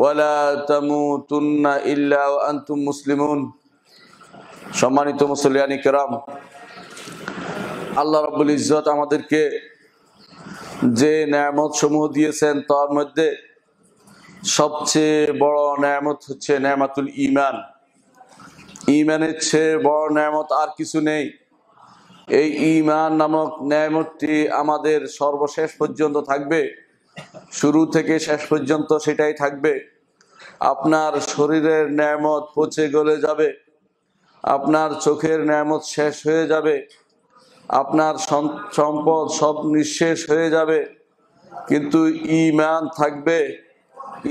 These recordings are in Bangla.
ওয়ালা تموتن الا وانتم মুসলিমুন সম্মানিত মুসলিয়ানি کرام আল্লাহ রাব্বুল ইজ্জত আমাদেরকে যে ন্যামত সমূহ দিয়েছেন তার মধ্যে সবচেয়ে বড় ন্যামত হচ্ছে ন্যামাতুল ইমান ইমানের চেয়ে বড় নিয়ামত আর কিছু নেই এই ইমান নামক ন্যামতটি আমাদের সর্বশেষ পর্যন্ত থাকবে শুরু থেকে শেষ পর্যন্ত সেটাই থাকবে আপনার শরীরের ন্যামত পচে গলে যাবে আপনার চোখের ন্যামত শেষ হয়ে যাবে আপনার সম্পদ সব নিঃশেষ হয়ে যাবে কিন্তু ইমান থাকবে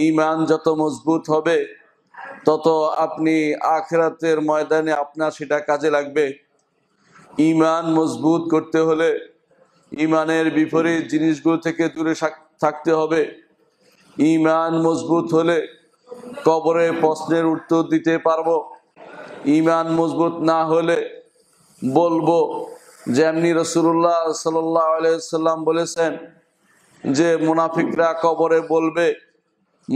ইমান যত মজবুত হবে তত আপনি আখরাতের ময়দানে আপনার সেটা কাজে লাগবে ইমান মজবুত করতে হলে ইমানের বিপরীত জিনিসগুলো থেকে দূরে থাকতে হবে ইমান মজবুত হলে কবরে প্রশ্নের উত্তর দিতে পারবো ইমান মজবুত না হলে বলবো যেমনি রসুল্লাহ সাল্লাম বলেছেন যে মুনাফিকরা কবরে বলবে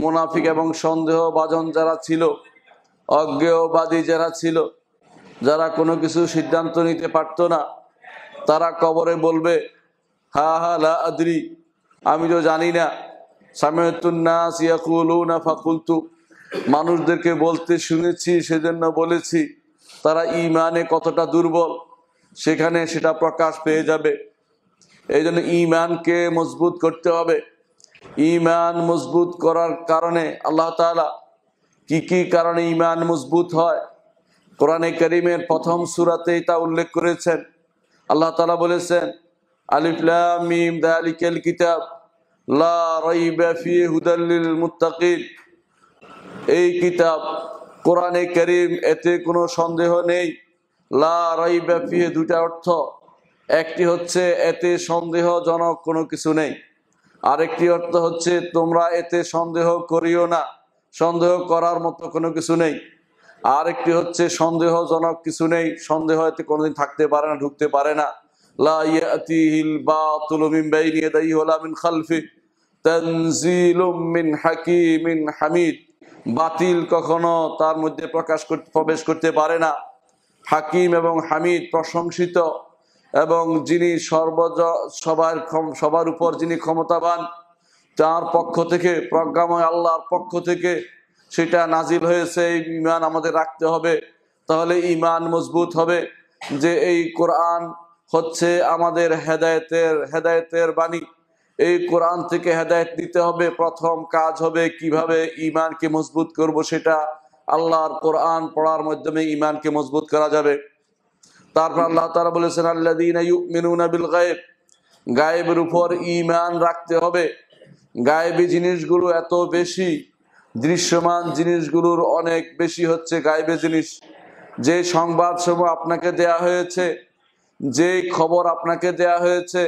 মুনাফিক এবং সন্দেহ বাজন যারা ছিল অজ্ঞেয়বাদী যারা ছিল যারা কোনো কিছু সিদ্ধান্ত নিতে পারত না তারা কবরে বলবে হা হা লা আদরি আমি তো জানি না ফাকুলতু মানুষদেরকে বলতে শুনেছি সেজন্য বলেছি তারা ইমানে কতটা দুর্বল সেখানে সেটা প্রকাশ পেয়ে যাবে এই জন্য ইমানকে মজবুত করতে হবে ইমান মজবুত করার কারণে আল্লাহ তালা কি কি কারণে ইমান মজবুত হয় কোরআনে করিমের প্রথম সুরাতেই তা উল্লেখ করেছেন আল্লাহ তালা বলেছেন আলিফ লাম মিম যালিকাল কিতাব লা রাইবা ফিহি হুদাল লিল মুত্তাকিন এই কিতাব কোরআনে করিম এতে কোনো সন্দেহ নেই লা রাইবা ফিহি দুটা অর্থ একটি হচ্ছে এতে সন্দেহজনক কোনো কিছু নেই আরেকটি অর্থ হচ্ছে তোমরা এতে সন্দেহ করিও না সন্দেহ করার মতো কোনো কিছু নেই আরেকটি হচ্ছে সন্দেহজনক কিছু নেই সন্দেহ এতে কোনোদিন থাকতে পারে না ঢুকতে পারে না لا يأتيه الباطل من بين يديه ولا من خلفه تنزيل من حكيم حميد বাতিল কখনো তার মধ্যে প্রকাশ করতে প্রবেশ করতে পারে না হাকিম এবং হামিদ প্রশংসিত এবং যিনি সর্বজ সবার সবার উপর যিনি ক্ষমতাবান তার পক্ষ থেকে প্রজ্ঞাময় আল্লাহর পক্ষ থেকে সেটা নাজিল হয়েছে এই ইমান আমাদের রাখতে হবে তাহলে ইমান মজবুত হবে যে এই কোরআন হচ্ছে আমাদের হেদায়তের হেদায়তের বাণী এই কোরআন থেকে হেদায়ত দিতে হবে প্রথম কাজ হবে কিভাবে ইমানকে মজবুত করব সেটা আল্লাহর কোরআন পড়ার মাধ্যমে ইমানকে মজবুত করা যাবে তারপর আল্লাহ তারা বলেছেন আল্লাহ গায়েব গায়েবের উপর ইমান রাখতে হবে গায়েবি জিনিসগুলো এত বেশি দৃশ্যমান জিনিসগুলোর অনেক বেশি হচ্ছে গায়েবে জিনিস যে সংবাদ সমূহ আপনাকে দেয়া হয়েছে যে খবর আপনাকে দেয়া হয়েছে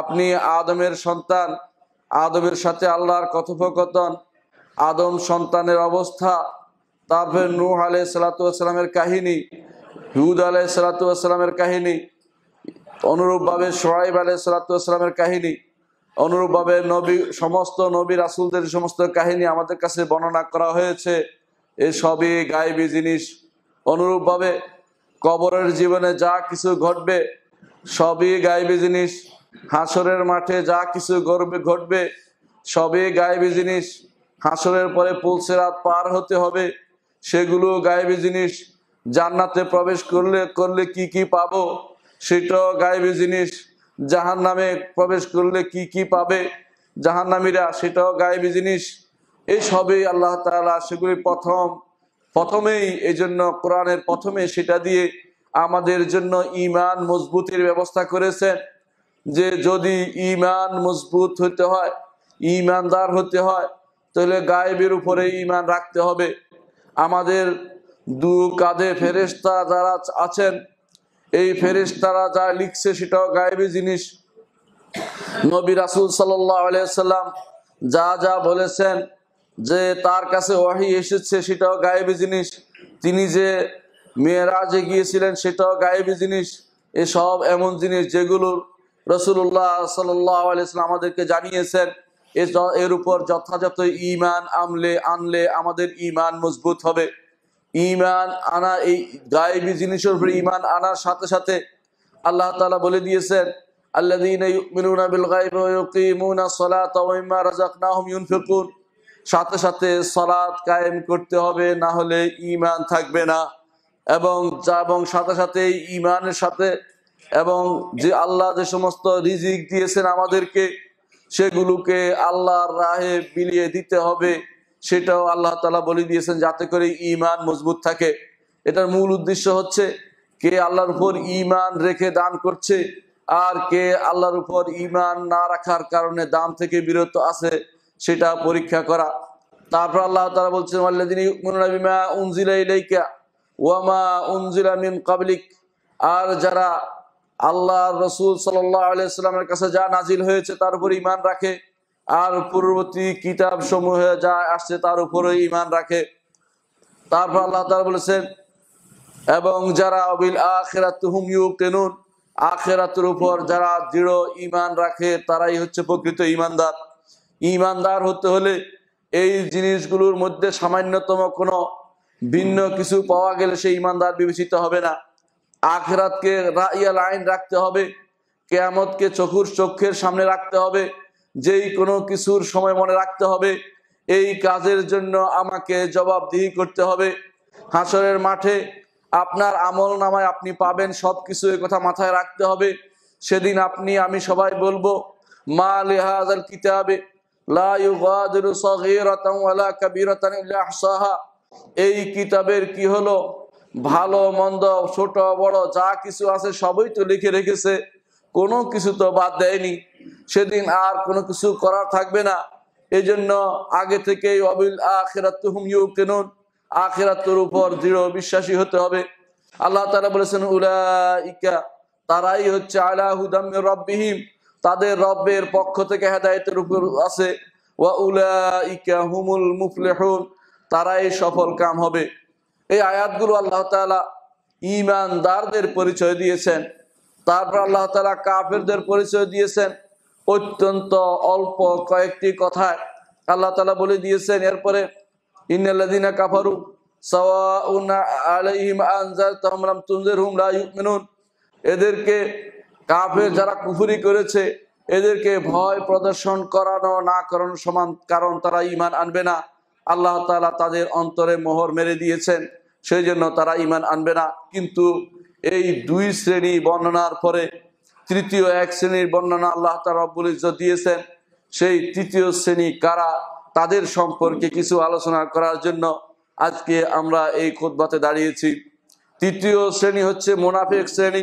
আপনি আদমের সন্তান আদমের সাথে আল্লাহর কথোপকথন আদম সন্তানের অবস্থা তারপরে নূহ আলহ সালাতামের কাহিনী হুদ আলহ সালাতামের কাহিনী অনুরূপভাবে সোহাইব আলহ সালাতামের কাহিনী অনুরূপভাবে নবী সমস্ত নবী রাসুলদের সমস্ত কাহিনী আমাদের কাছে বর্ণনা করা হয়েছে এসবই গাইবি জিনিস অনুরূপভাবে কবরের জীবনে যা কিছু ঘটবে সবই গাইবে জিনিস হাসরের মাঠে যা কিছু ঘটবে ঘটবে সবই গাইবে জিনিস হাসরের পরে পুলসে রাত পার হতে হবে সেগুলো গাইবে জিনিস জান্নাতে প্রবেশ করলে করলে কি কি পাবো সেটাও গাইবে জিনিস জাহান নামে প্রবেশ করলে কি কি পাবে জাহান নামীরা সেটাও গাইবে জিনিস এই সবই আল্লাহ তালা সেগুলি প্রথম প্রথমেই এজন্য কোরআনের প্রথমে সেটা দিয়ে আমাদের জন্য ইমান মজবুতের ব্যবস্থা করেছেন যে যদি ইমান মজবুত হতে হয় ইমানদার হতে হয় তাহলে গায়েবের উপরে ইমান রাখতে হবে আমাদের দু কাঁধে ফেরেস্তা যারা আছেন এই ফেরেস্তারা যা লিখছে সেটাও গায়েবি জিনিস নবী রাসুল সাল্লাম যা যা বলেছেন যে তার কাছে ওয়াহি এসেছে সেটাও গায়েবী জিনিস তিনি যে মেয়েরাজে গিয়েছিলেন সেটাও গায়েবী জিনিস এসব এমন জিনিস যেগুলোর রসুল্লাহ সাল্লাম আমাদেরকে জানিয়েছেন এর উপর যথাযথ ইমান আমলে আনলে আমাদের ইমান মজবুত হবে ইমান আনা এই গায়েবী জিনিসের উপরে ইমান আনার সাথে সাথে আল্লাহ তালা বলে দিয়েছেন আল্লাহ সাথে সাথে সলাৎ কায়েম করতে হবে না হলে ইমান থাকবে না এবং যা এবং সাথে সাথে ইমানের সাথে এবং যে আল্লাহ যে সমস্ত রিজিক দিয়েছেন আমাদেরকে সেগুলোকে আল্লাহর রাহে বিলিয়ে দিতে হবে সেটাও আল্লাহ তালা বলে দিয়েছেন যাতে করে ইমান মজবুত থাকে এটার মূল উদ্দেশ্য হচ্ছে কে আল্লাহর উপর ইমান রেখে দান করছে আর কে আল্লাহর উপর ইমান না রাখার কারণে দাম থেকে বিরত আছে সেটা পরীক্ষা করা তারপর আল্লাহ তারা বলছেন ওয়ামা কাবলিক আর যারা আল্লাহ রসুল সাল্লামের কাছে যা নাজিল হয়েছে তার উপর ইমান রাখে আর পূর্ববর্তী কিতাব সমূহে যা আসছে তার উপরে ইমান রাখে তারপর আল্লাহ তারা বলেছেন এবং যারা অবিল আখেরাত আখেরাতের উপর যারা দৃঢ় ইমান রাখে তারাই হচ্ছে প্রকৃত ইমানদার ইমানদার হতে হলে এই জিনিসগুলোর মধ্যে সামান্যতম কোনো ভিন্ন কিছু পাওয়া গেলে সে ইমানদার বিবেচিত হবে না আখরাতকে রাইয়াল আইন রাখতে হবে কেয়ামতকে চোখুর চক্ষের সামনে রাখতে হবে যেই কোনো কিছুর সময় মনে রাখতে হবে এই কাজের জন্য আমাকে জবাবদিহি করতে হবে হাসরের মাঠে আপনার আমল নামায় আপনি পাবেন সব কিছু কথা মাথায় রাখতে হবে সেদিন আপনি আমি সবাই বলবো মা লেহাজ কিতাবে লা ইউগাদিরু সাগীরাতান ওয়ালা কাবীরাতান ইল্লা আহসাহা এই কিতাবের কি হলো ভালো মন্দ ছোট বড় যা কিছু আছে সবই তো লিখে রেখেছে কোনো কিছু তো বাদ দেয়নি সেদিন আর কোনো কিছু করার থাকবে না এই জন্য আগে থেকেই অবিল আখেরাত হুমিউ কেনুন আখেরাতের উপর দৃঢ় বিশ্বাসী হতে হবে আল্লাহ তারা বলেছেন উলাইকা তারাই হচ্ছে আলা হুদাম রব্বিহিম তাদের রবের পক্ষ থেকে হেদায়তের উপর আছে হুমুল তারাই সফল কাম হবে এই আয়াতগুলো আল্লাহ তালা ইমানদারদের পরিচয় দিয়েছেন তারপর আল্লাহ তালা কাফেরদের পরিচয় দিয়েছেন অত্যন্ত অল্প কয়েকটি কথায় আল্লাহ তালা বলে দিয়েছেন এরপরে ইন্দিনা কাফারু সাওয়া আলাইহিম আনজার তাহম তুমজের হুম লা ইউমিনুন এদেরকে কাফের যারা কুফুরি করেছে এদেরকে ভয় প্রদর্শন করানো না করানো সমান কারণ তারা ইমান আনবে না আল্লাহ তালা তাদের অন্তরে মোহর মেরে দিয়েছেন সেই জন্য তারা ইমান আনবে না কিন্তু এই দুই শ্রেণী বর্ণনার পরে তৃতীয় এক শ্রেণীর বর্ণনা আল্লাহ তালা রব্বুল দিয়েছেন সেই তৃতীয় শ্রেণী কারা তাদের সম্পর্কে কিছু আলোচনা করার জন্য আজকে আমরা এই খোদবাতে দাঁড়িয়েছি তৃতীয় শ্রেণী হচ্ছে মোনাফেক শ্রেণী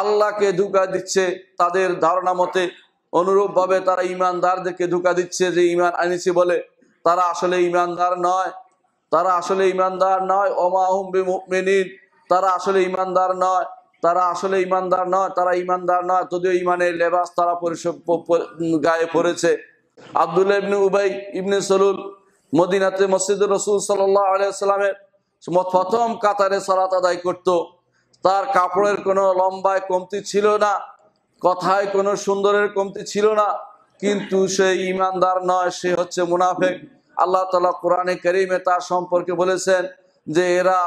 আল্লাহকে ধোকা দিচ্ছে তাদের ধারণা মতে অনুরূপভাবে তারা ইমানদারদেরকে ধোকা দিচ্ছে যে ইমান আনিছি বলে তারা আসলে ইমানদার নয় তারা আসলে ইমানদার নয় অমাহুম বিমিন তারা আসলে ইমানদার নয় তারা আসলে ইমানদার নয় তারা ইমানদার নয় তদীয় ইমানের লেবাস তারা গায়ে পড়েছে আবদুল্লা ইবনে উবাই ইবনে সলুল মদিনাতে মসজিদ রসুল সাল্লাহ আলিয়া সালামের প্রথম কাতারে সালাত আদায় করতো তার কাপড়ের কোনো লম্বায় কমতি ছিল না কথায় কোনো সুন্দরের কমতি ছিল না কিন্তু সে ইমানদার নয় সে হচ্ছে মুনাফেক আল্লাহ তালা কোরআনে করিমে তার সম্পর্কে বলেছেন যে এরা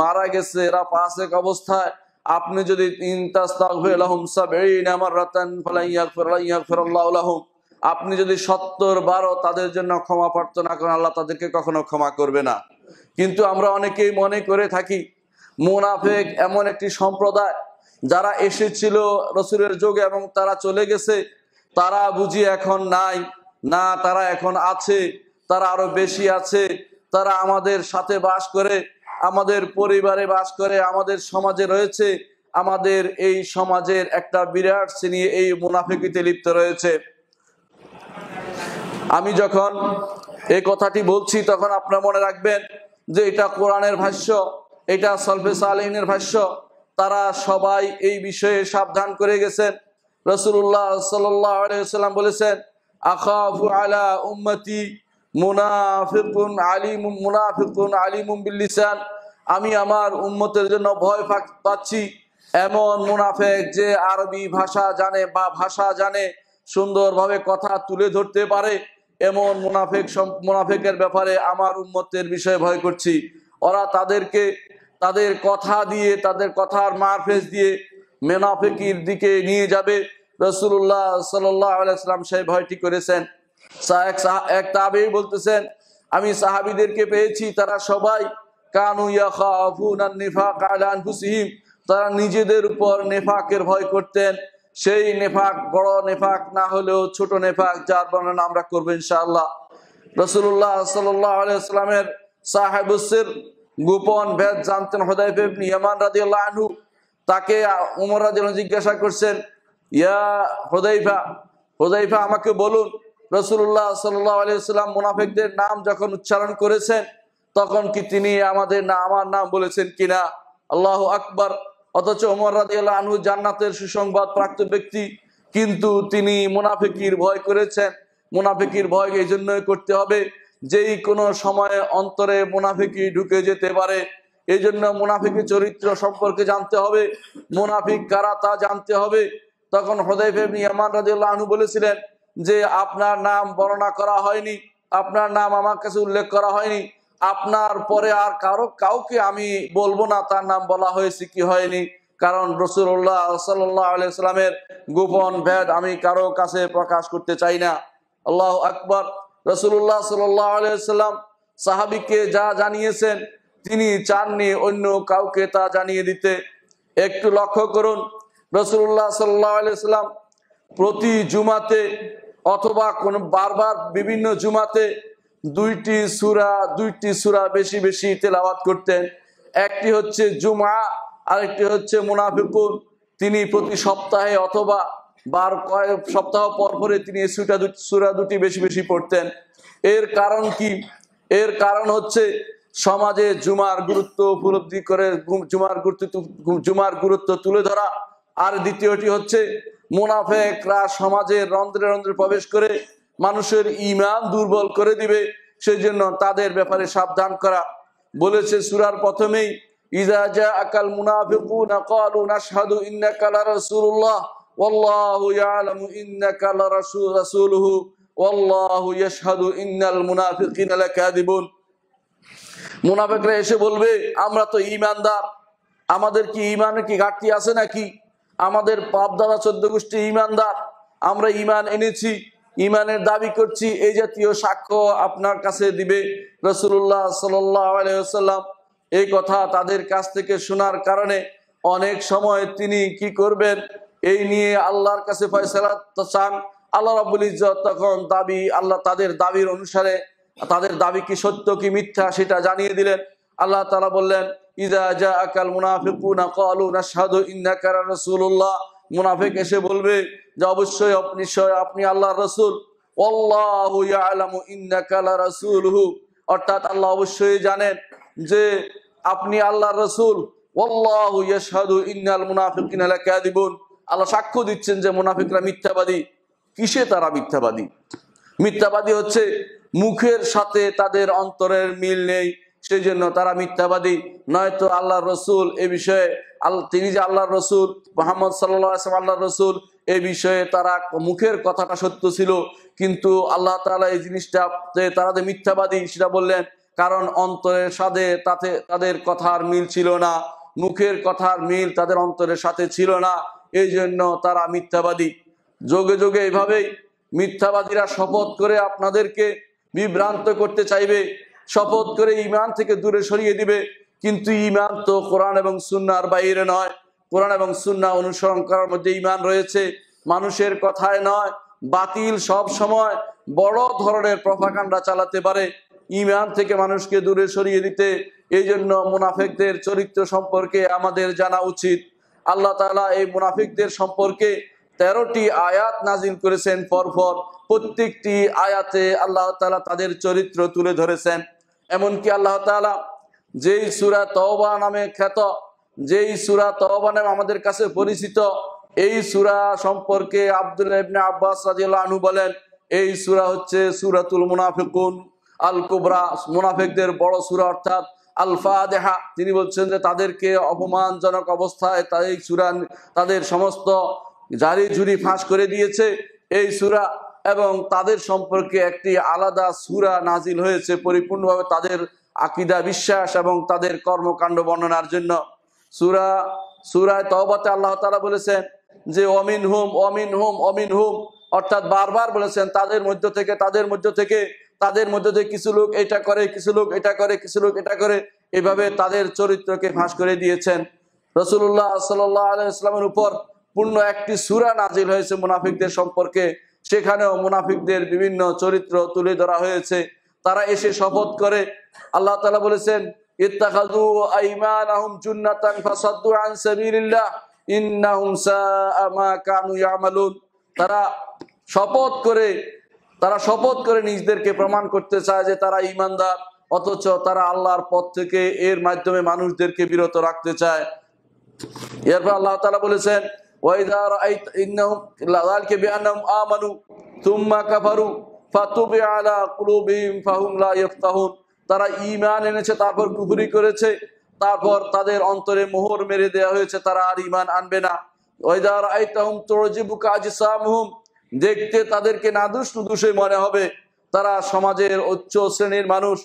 মারা গেছে এরা পাশেক অবস্থায় আপনি যদি আপনি যদি সত্তর বারো তাদের জন্য ক্ষমা প্রার্থনা করেন আল্লাহ তাদেরকে কখনো ক্ষমা করবে না কিন্তু আমরা অনেকেই মনে করে থাকি মুনাফেক এমন একটি সম্প্রদায় যারা এসেছিল রসুলের যোগে এবং তারা চলে গেছে তারা বুঝি এখন নাই না তারা এখন আছে তারা আরো বেশি আছে তারা আমাদের সাথে বাস করে আমাদের পরিবারে বাস করে আমাদের সমাজে রয়েছে আমাদের এই সমাজের একটা বিরাট শ্রেণী এই মুনাফিকিতে লিপ্ত রয়েছে আমি যখন এই কথাটি বলছি তখন আপনার মনে রাখবেন যে এটা কোরআনের ভাষ্য এটা সলফেস সালেহিনের ভাষ্য তারা সবাই এই বিষয়ে সাবধান করে গেছেন রসুল্লাহ সাল্লাম বলেছেন আখাফু আলা উম্মতি মুনাফিকুন আলিমুম মুনাফিকুন আলিমুম বিল্লিসান আমি আমার উম্মতের জন্য ভয় পাচ্ছি এমন মুনাফেক যে আরবি ভাষা জানে বা ভাষা জানে সুন্দরভাবে কথা তুলে ধরতে পারে এমন মুনাফেক মুনাফেকের ব্যাপারে আমার উম্মতের বিষয়ে ভয় করছি ওরা তাদেরকে তাদের কথা দিয়ে তাদের কথার মারফেজ দিয়ে মেনাফেকির দিকে নিয়ে যাবে রসুল্লাহ সাল্লাম সেই ভয়টি করেছেন এক তাবে বলতেছেন আমি সাহাবিদেরকে পেয়েছি তারা সবাই কানু তারা নিজেদের উপর নেফাকের ভয় করতেন সেই নেফাক বড় নেফাক না হলেও ছোট নেফাক যার বর্ণনা আমরা করবো ইনশাআল্লাহ রসুল্লাহ সাল্লাহ আলাইসলামের সাহেবুসির গোপন ভেদ জানতেন হদাইফ রাজি ইয়ামান আনহু তাকে উমর রাজি জিজ্ঞাসা করছেন ইয়া হোদাইফা হোদাইফা আমাকে বলুন রসুল্লাহ আলাইহি সাল্লাম মুনাফিকদের নাম যখন উচ্চারণ করেছেন তখন কি তিনি আমাদের না আমার নাম বলেছেন কিনা আল্লাহ আকবর অথচ ওমর আল্লাহ আনহু জান্নাতের সুসংবাদ প্রাপ্ত ব্যক্তি কিন্তু তিনি মুনাফিকির ভয় করেছেন মুনাফিকির ভয় এই জন্যই করতে হবে যেই কোনো সময়ে অন্তরে মুনাফিকি ঢুকে যেতে পারে এই জন্য মুনাফিকি চরিত্র সম্পর্কে জানতে হবে মুনাফিক কারা তা জানতে হবে তখন হদাইফেমান রাজিউল্লাহ আনু বলেছিলেন যে আপনার নাম বর্ণনা করা হয়নি আপনার নাম আমার কাছে উল্লেখ করা হয়নি আপনার পরে আর কারো কাউকে আমি বলবো না তার নাম বলা হয়েছে কি হয়নি কারণ রসুল্লাহ সাল্লাহ আলাইসালামের গোপন ভেদ আমি কারো কাছে প্রকাশ করতে চাই না আল্লাহ আকবর রসুল্লাহ সাল্লাম সাহাবিকে যা জানিয়েছেন তিনি চাননি অন্য কাউকে তা জানিয়ে দিতে একটু লক্ষ্য করুন রসুল্লাহ সাল্লাম প্রতি জুমাতে অথবা কোন বারবার বিভিন্ন জুমাতে দুইটি সুরা দুইটি সুরা বেশি বেশি তেলাওয়াত করতেন একটি হচ্ছে জুমা আরেকটি হচ্ছে মুনাফিকুন তিনি প্রতি সপ্তাহে অথবা বার কয়েক সপ্তাহ পর পরে তিনি সুরা সুরা দুটি বেশি বেশি পড়তেন এর কারণ কি এর কারণ হচ্ছে সমাজে জুমার গুরুত্ব উপলব্ধি করে জুমার গুরুত্ব জুমার গুরুত্ব তুলে ধরা আর দ্বিতীয়টি হচ্ছে মুনাফেকরা সমাজে রন্ধ্রে রন্ধ্রে প্রবেশ করে মানুষের ইমান দুর্বল করে দিবে সেই জন্য তাদের ব্যাপারে সাবধান করা বলেছে সুরার প্রথমেই ইজাজা আকাল না কালু নাশহাদু ইন্নাকা রসুল্লাহ والله يعلم انك لرسول رسوله والله يشهد ان المنافقين لكاذبون মুনাফিকরা এসে বলবে আমরা তো ঈমানদার আমাদের কি ইমানে কি ঘাটতি আছে নাকি আমাদের পাপ দাদা চোদ্দ গোষ্ঠী ঈমানদার আমরা ঈমান এনেছি ইমানের দাবি করছি এই জাতীয় সাক্ষ্য আপনার কাছে দিবে রসুল্লাহ সাল্লাম এই কথা তাদের কাছ থেকে শোনার কারণে অনেক সময় তিনি কি করবেন এই নিয়ে আল্লাহর কাছে ফয়সালা চান আল্লাহ রাবুল ইজত তখন দাবি আল্লাহ তাদের দাবির অনুসারে তাদের দাবি কি সত্য কি মিথ্যা সেটা জানিয়ে দিলেন আল্লাহ তালা বললেন ইদা জা আকাল মুনাফিকুনা কলু নাশহাদু ইন্নাকা রাসূলুল্লাহ মুনাফিক এসে বলবে যে অবশ্যই আপনি আপনি আল্লাহর রাসূল আল্লাহু ইয়ালামু ইন্নাকা রাসূলুহু অর্থাৎ আল্লাহ অবশ্যই জানেন যে আপনি আল্লাহর রাসূল আল্লাহু ইয়াশহাদু ইন্নাল মুনাফিকিনা লাকাযিবুন আল্লাহ সাক্ষ্য দিচ্ছেন যে মোনাফিকরা মিথ্যাবাদী কিসে তারা মিথ্যাবাদী মিথ্যাবাদী হচ্ছে মুখের সাথে তাদের অন্তরের মিল নেই সেই জন্য তারা মিথ্যাবাদী নয়তো আল্লাহ রসুল এ বিষয়ে আল্লাহ তিনি যে আল্লাহ রসুল মোহাম্মদ সাল্লাম আল্লাহ রসুল এ বিষয়ে তারা মুখের কথাটা সত্য ছিল কিন্তু আল্লাহ তালা এই জিনিসটা তারা যে মিথ্যাবাদী সেটা বললেন কারণ অন্তরের সাথে তাতে তাদের কথার মিল ছিল না মুখের কথার মিল তাদের অন্তরের সাথে ছিল না এই জন্য তারা মিথ্যাবাদী যোগে যোগে এভাবেই মিথ্যাবাদীরা শপথ করে আপনাদেরকে বিভ্রান্ত করতে চাইবে শপথ করে ইমান থেকে দূরে সরিয়ে দিবে কিন্তু ইমান তো কোরআন এবং সুন্নার বাইরে নয় কোরআন এবং সুন্না অনুসরণ করার মধ্যে ইমান রয়েছে মানুষের কথায় নয় বাতিল সব সময় বড় ধরনের প্রফাকাণ্ডা চালাতে পারে ইমান থেকে মানুষকে দূরে সরিয়ে দিতে এই জন্য মুনাফেকদের চরিত্র সম্পর্কে আমাদের জানা উচিত আল্লাহ তালা এই মুনাফিকদের সম্পর্কে তেরোটি আয়াত নাজিল করেছেন পরপর প্রত্যেকটি আয়াতে আল্লাহ তালা তাদের চরিত্র তুলে ধরেছেন এমনকি আল্লাহ তালা যেই সুরা তহবা নামে খ্যাত যেই সুরা তহবা নামে আমাদের কাছে পরিচিত এই সুরা সম্পর্কে আব্দুল ইবনে আব্বাস রাজিউল্লাহনু বলেন এই সুরা হচ্ছে সুরাতুল মুনাফিকুন আল কুবরা মুনাফিকদের বড় সুরা অর্থাৎ আলফা দেহা তিনি বলছেন যে তাদেরকে অপমানজনক অবস্থায় তাই সুরা তাদের সমস্ত জারি ঝুরি ফাঁস করে দিয়েছে এই সুরা এবং তাদের সম্পর্কে একটি আলাদা সুরা নাজিল হয়েছে পরিপূর্ণভাবে তাদের আকিদা বিশ্বাস এবং তাদের কর্মকাণ্ড বর্ণনার জন্য সুরা সুরায় তবাতে আল্লাহ তালা বলেছেন যে অমিন হুম অমিন হুম অমিন হুম অর্থাৎ বারবার বলেছেন তাদের মধ্য থেকে তাদের মধ্য থেকে তাদের মধ্যে যে কিছু লোক এটা করে কিছু লোক এটা করে কিছু লোক এটা করে এভাবে তাদের চরিত্রকে ফাঁস করে দিয়েছেন রসুল্লাহ সাল্লাহ আলাইসলামের উপর পূর্ণ একটি সুরা নাজিল হয়েছে মুনাফিকদের সম্পর্কে সেখানেও মুনাফিকদের বিভিন্ন চরিত্র তুলে ধরা হয়েছে তারা এসে শপথ করে আল্লাহ তালা বলেছেন আহম আন তারা শপথ করে তারা শপথ করে নিজেদেরকে প্রমাণ করতে চায় যে তারা ইমানদার অথচ তারা আল্লাহর পথ থেকে এর মাধ্যমে মানুষদেরকে বিরত রাখতে চায় এরপর আল্লাহ তালা বলেছেন তারা ইমান এনেছে তারপর কুফুরি করেছে তারপর তাদের অন্তরে মোহর মেরে দেওয়া হয়েছে তারা আর ইমান আনবে না ওইদার আইতাহুম তোরজিবু কাজ দেখতে তাদেরকে না দুষ দুষে মনে হবে তারা সমাজের উচ্চ শ্রেণীর মানুষ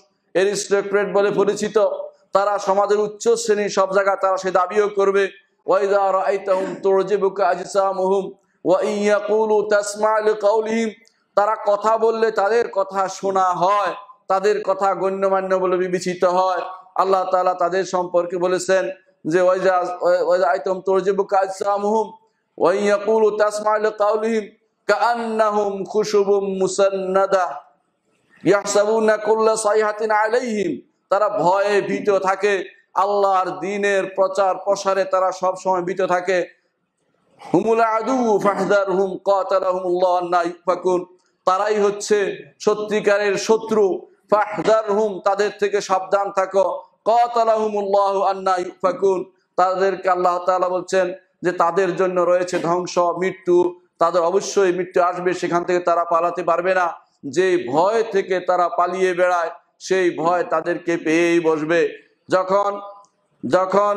এরিস্টোক্রেট বলে পরিচিত তারা সমাজের উচ্চ শ্রেণীর সব জায়গায় তারা সে দাবিও করবে তারা কথা বললে তাদের কথা শোনা হয় তাদের কথা গণ্যমান্য বলে বিবেচিত হয় আল্লাহ তালা তাদের সম্পর্কে বলেছেন যে ওয়াইজা আইতম তোর যে বুকা আজসামহুম ওয়াইয়াকুল তাসমাইল কাউলিহিম কাআন্নাহুম খুশুবুম মুসান্নাদা ইয়াহসাবুনা কুল্লা সাইহাতিন আলাইহিম তারা ভয়ে ভীত থাকে আল্লাহর দিনের প্রচার প্রসারে তারা সব সময় ভীত থাকে হুমুল আদু ফাহদার হুম কাতালাহুমুল্লাহ আন্না ইউফাকুন তারাই হচ্ছে সত্যিকারের শত্রু ফাহদার হুম তাদের থেকে সাবধান থাকো কাতালাহুমুল্লাহ আন্না ইউফাকুন তাদেরকে আল্লাহ তাআলা বলছেন যে তাদের জন্য রয়েছে ধ্বংস মৃত্যু তাদের অবশ্যই মৃত্যু আসবে সেখান থেকে তারা পালাতে পারবে না যে ভয় থেকে তারা পালিয়ে বেড়ায় সেই ভয় তাদেরকে পেয়েই বসবে যখন যখন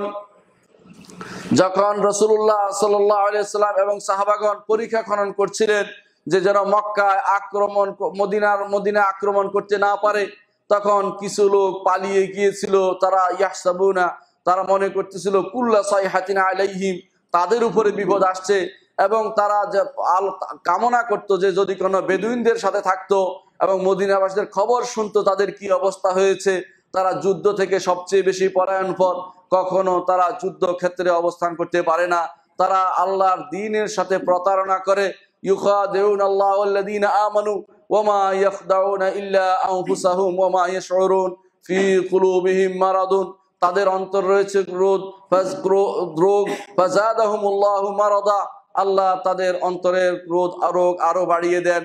যখন রসুল্লাহ সাল্লাম এবং সাহাবাগন পরীক্ষা খনন করছিলেন যে যেন মক্কায় আক্রমণ মদিনার মদিনা আক্রমণ করতে না পারে তখন কিছু লোক পালিয়ে গিয়েছিল তারা ইয়াসাবুনা তারা মনে করতেছিল কুল্লা সাই হাতিনা আলাইহিম তাদের উপরে বিপদ আসছে এবং তারা যে আল কামনা করত যে যদি কোনো বেদুইনদের সাথে থাকতো এবং মদিনাবাসীদের খবর শুনতো তাদের কি অবস্থা হয়েছে তারা যুদ্ধ থেকে সবচেয়ে বেশি পর কখনো তারা যুদ্ধক্ষেত্রে অবস্থান করতে পারে না তারা আল্লাহর দিনের সাথে প্রতারণা করে আমানু ওমা ফি মারাদুন তাদের অন্তর রয়েছে আল্লাহ তাদের অন্তরের ক্রোধ আরো আরো বাড়িয়ে দেন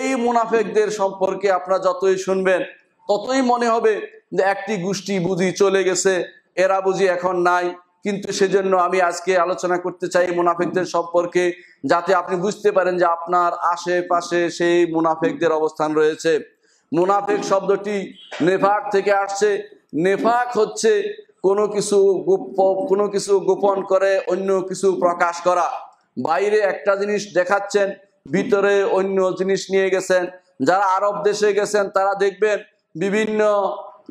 এই মুনাফেকদের সম্পর্কে আপনারা যতই শুনবেন ততই মনে হবে যে একটি গোষ্ঠী বুঝি চলে গেছে এরা বুঝি এখন নাই কিন্তু সেজন্য আমি আজকে আলোচনা করতে চাই মুনাফেকদের সম্পর্কে যাতে আপনি বুঝতে পারেন যে আপনার আশেপাশে সেই মুনাফেকদের অবস্থান রয়েছে মুনাফেক শব্দটি নেফাক থেকে আসছে নেফাক হচ্ছে কোনো কিছু কোনো কিছু গোপন করে অন্য কিছু প্রকাশ করা বাইরে একটা জিনিস দেখাচ্ছেন ভিতরে অন্য জিনিস নিয়ে গেছেন যারা আরব দেশে গেছেন তারা দেখবেন বিভিন্ন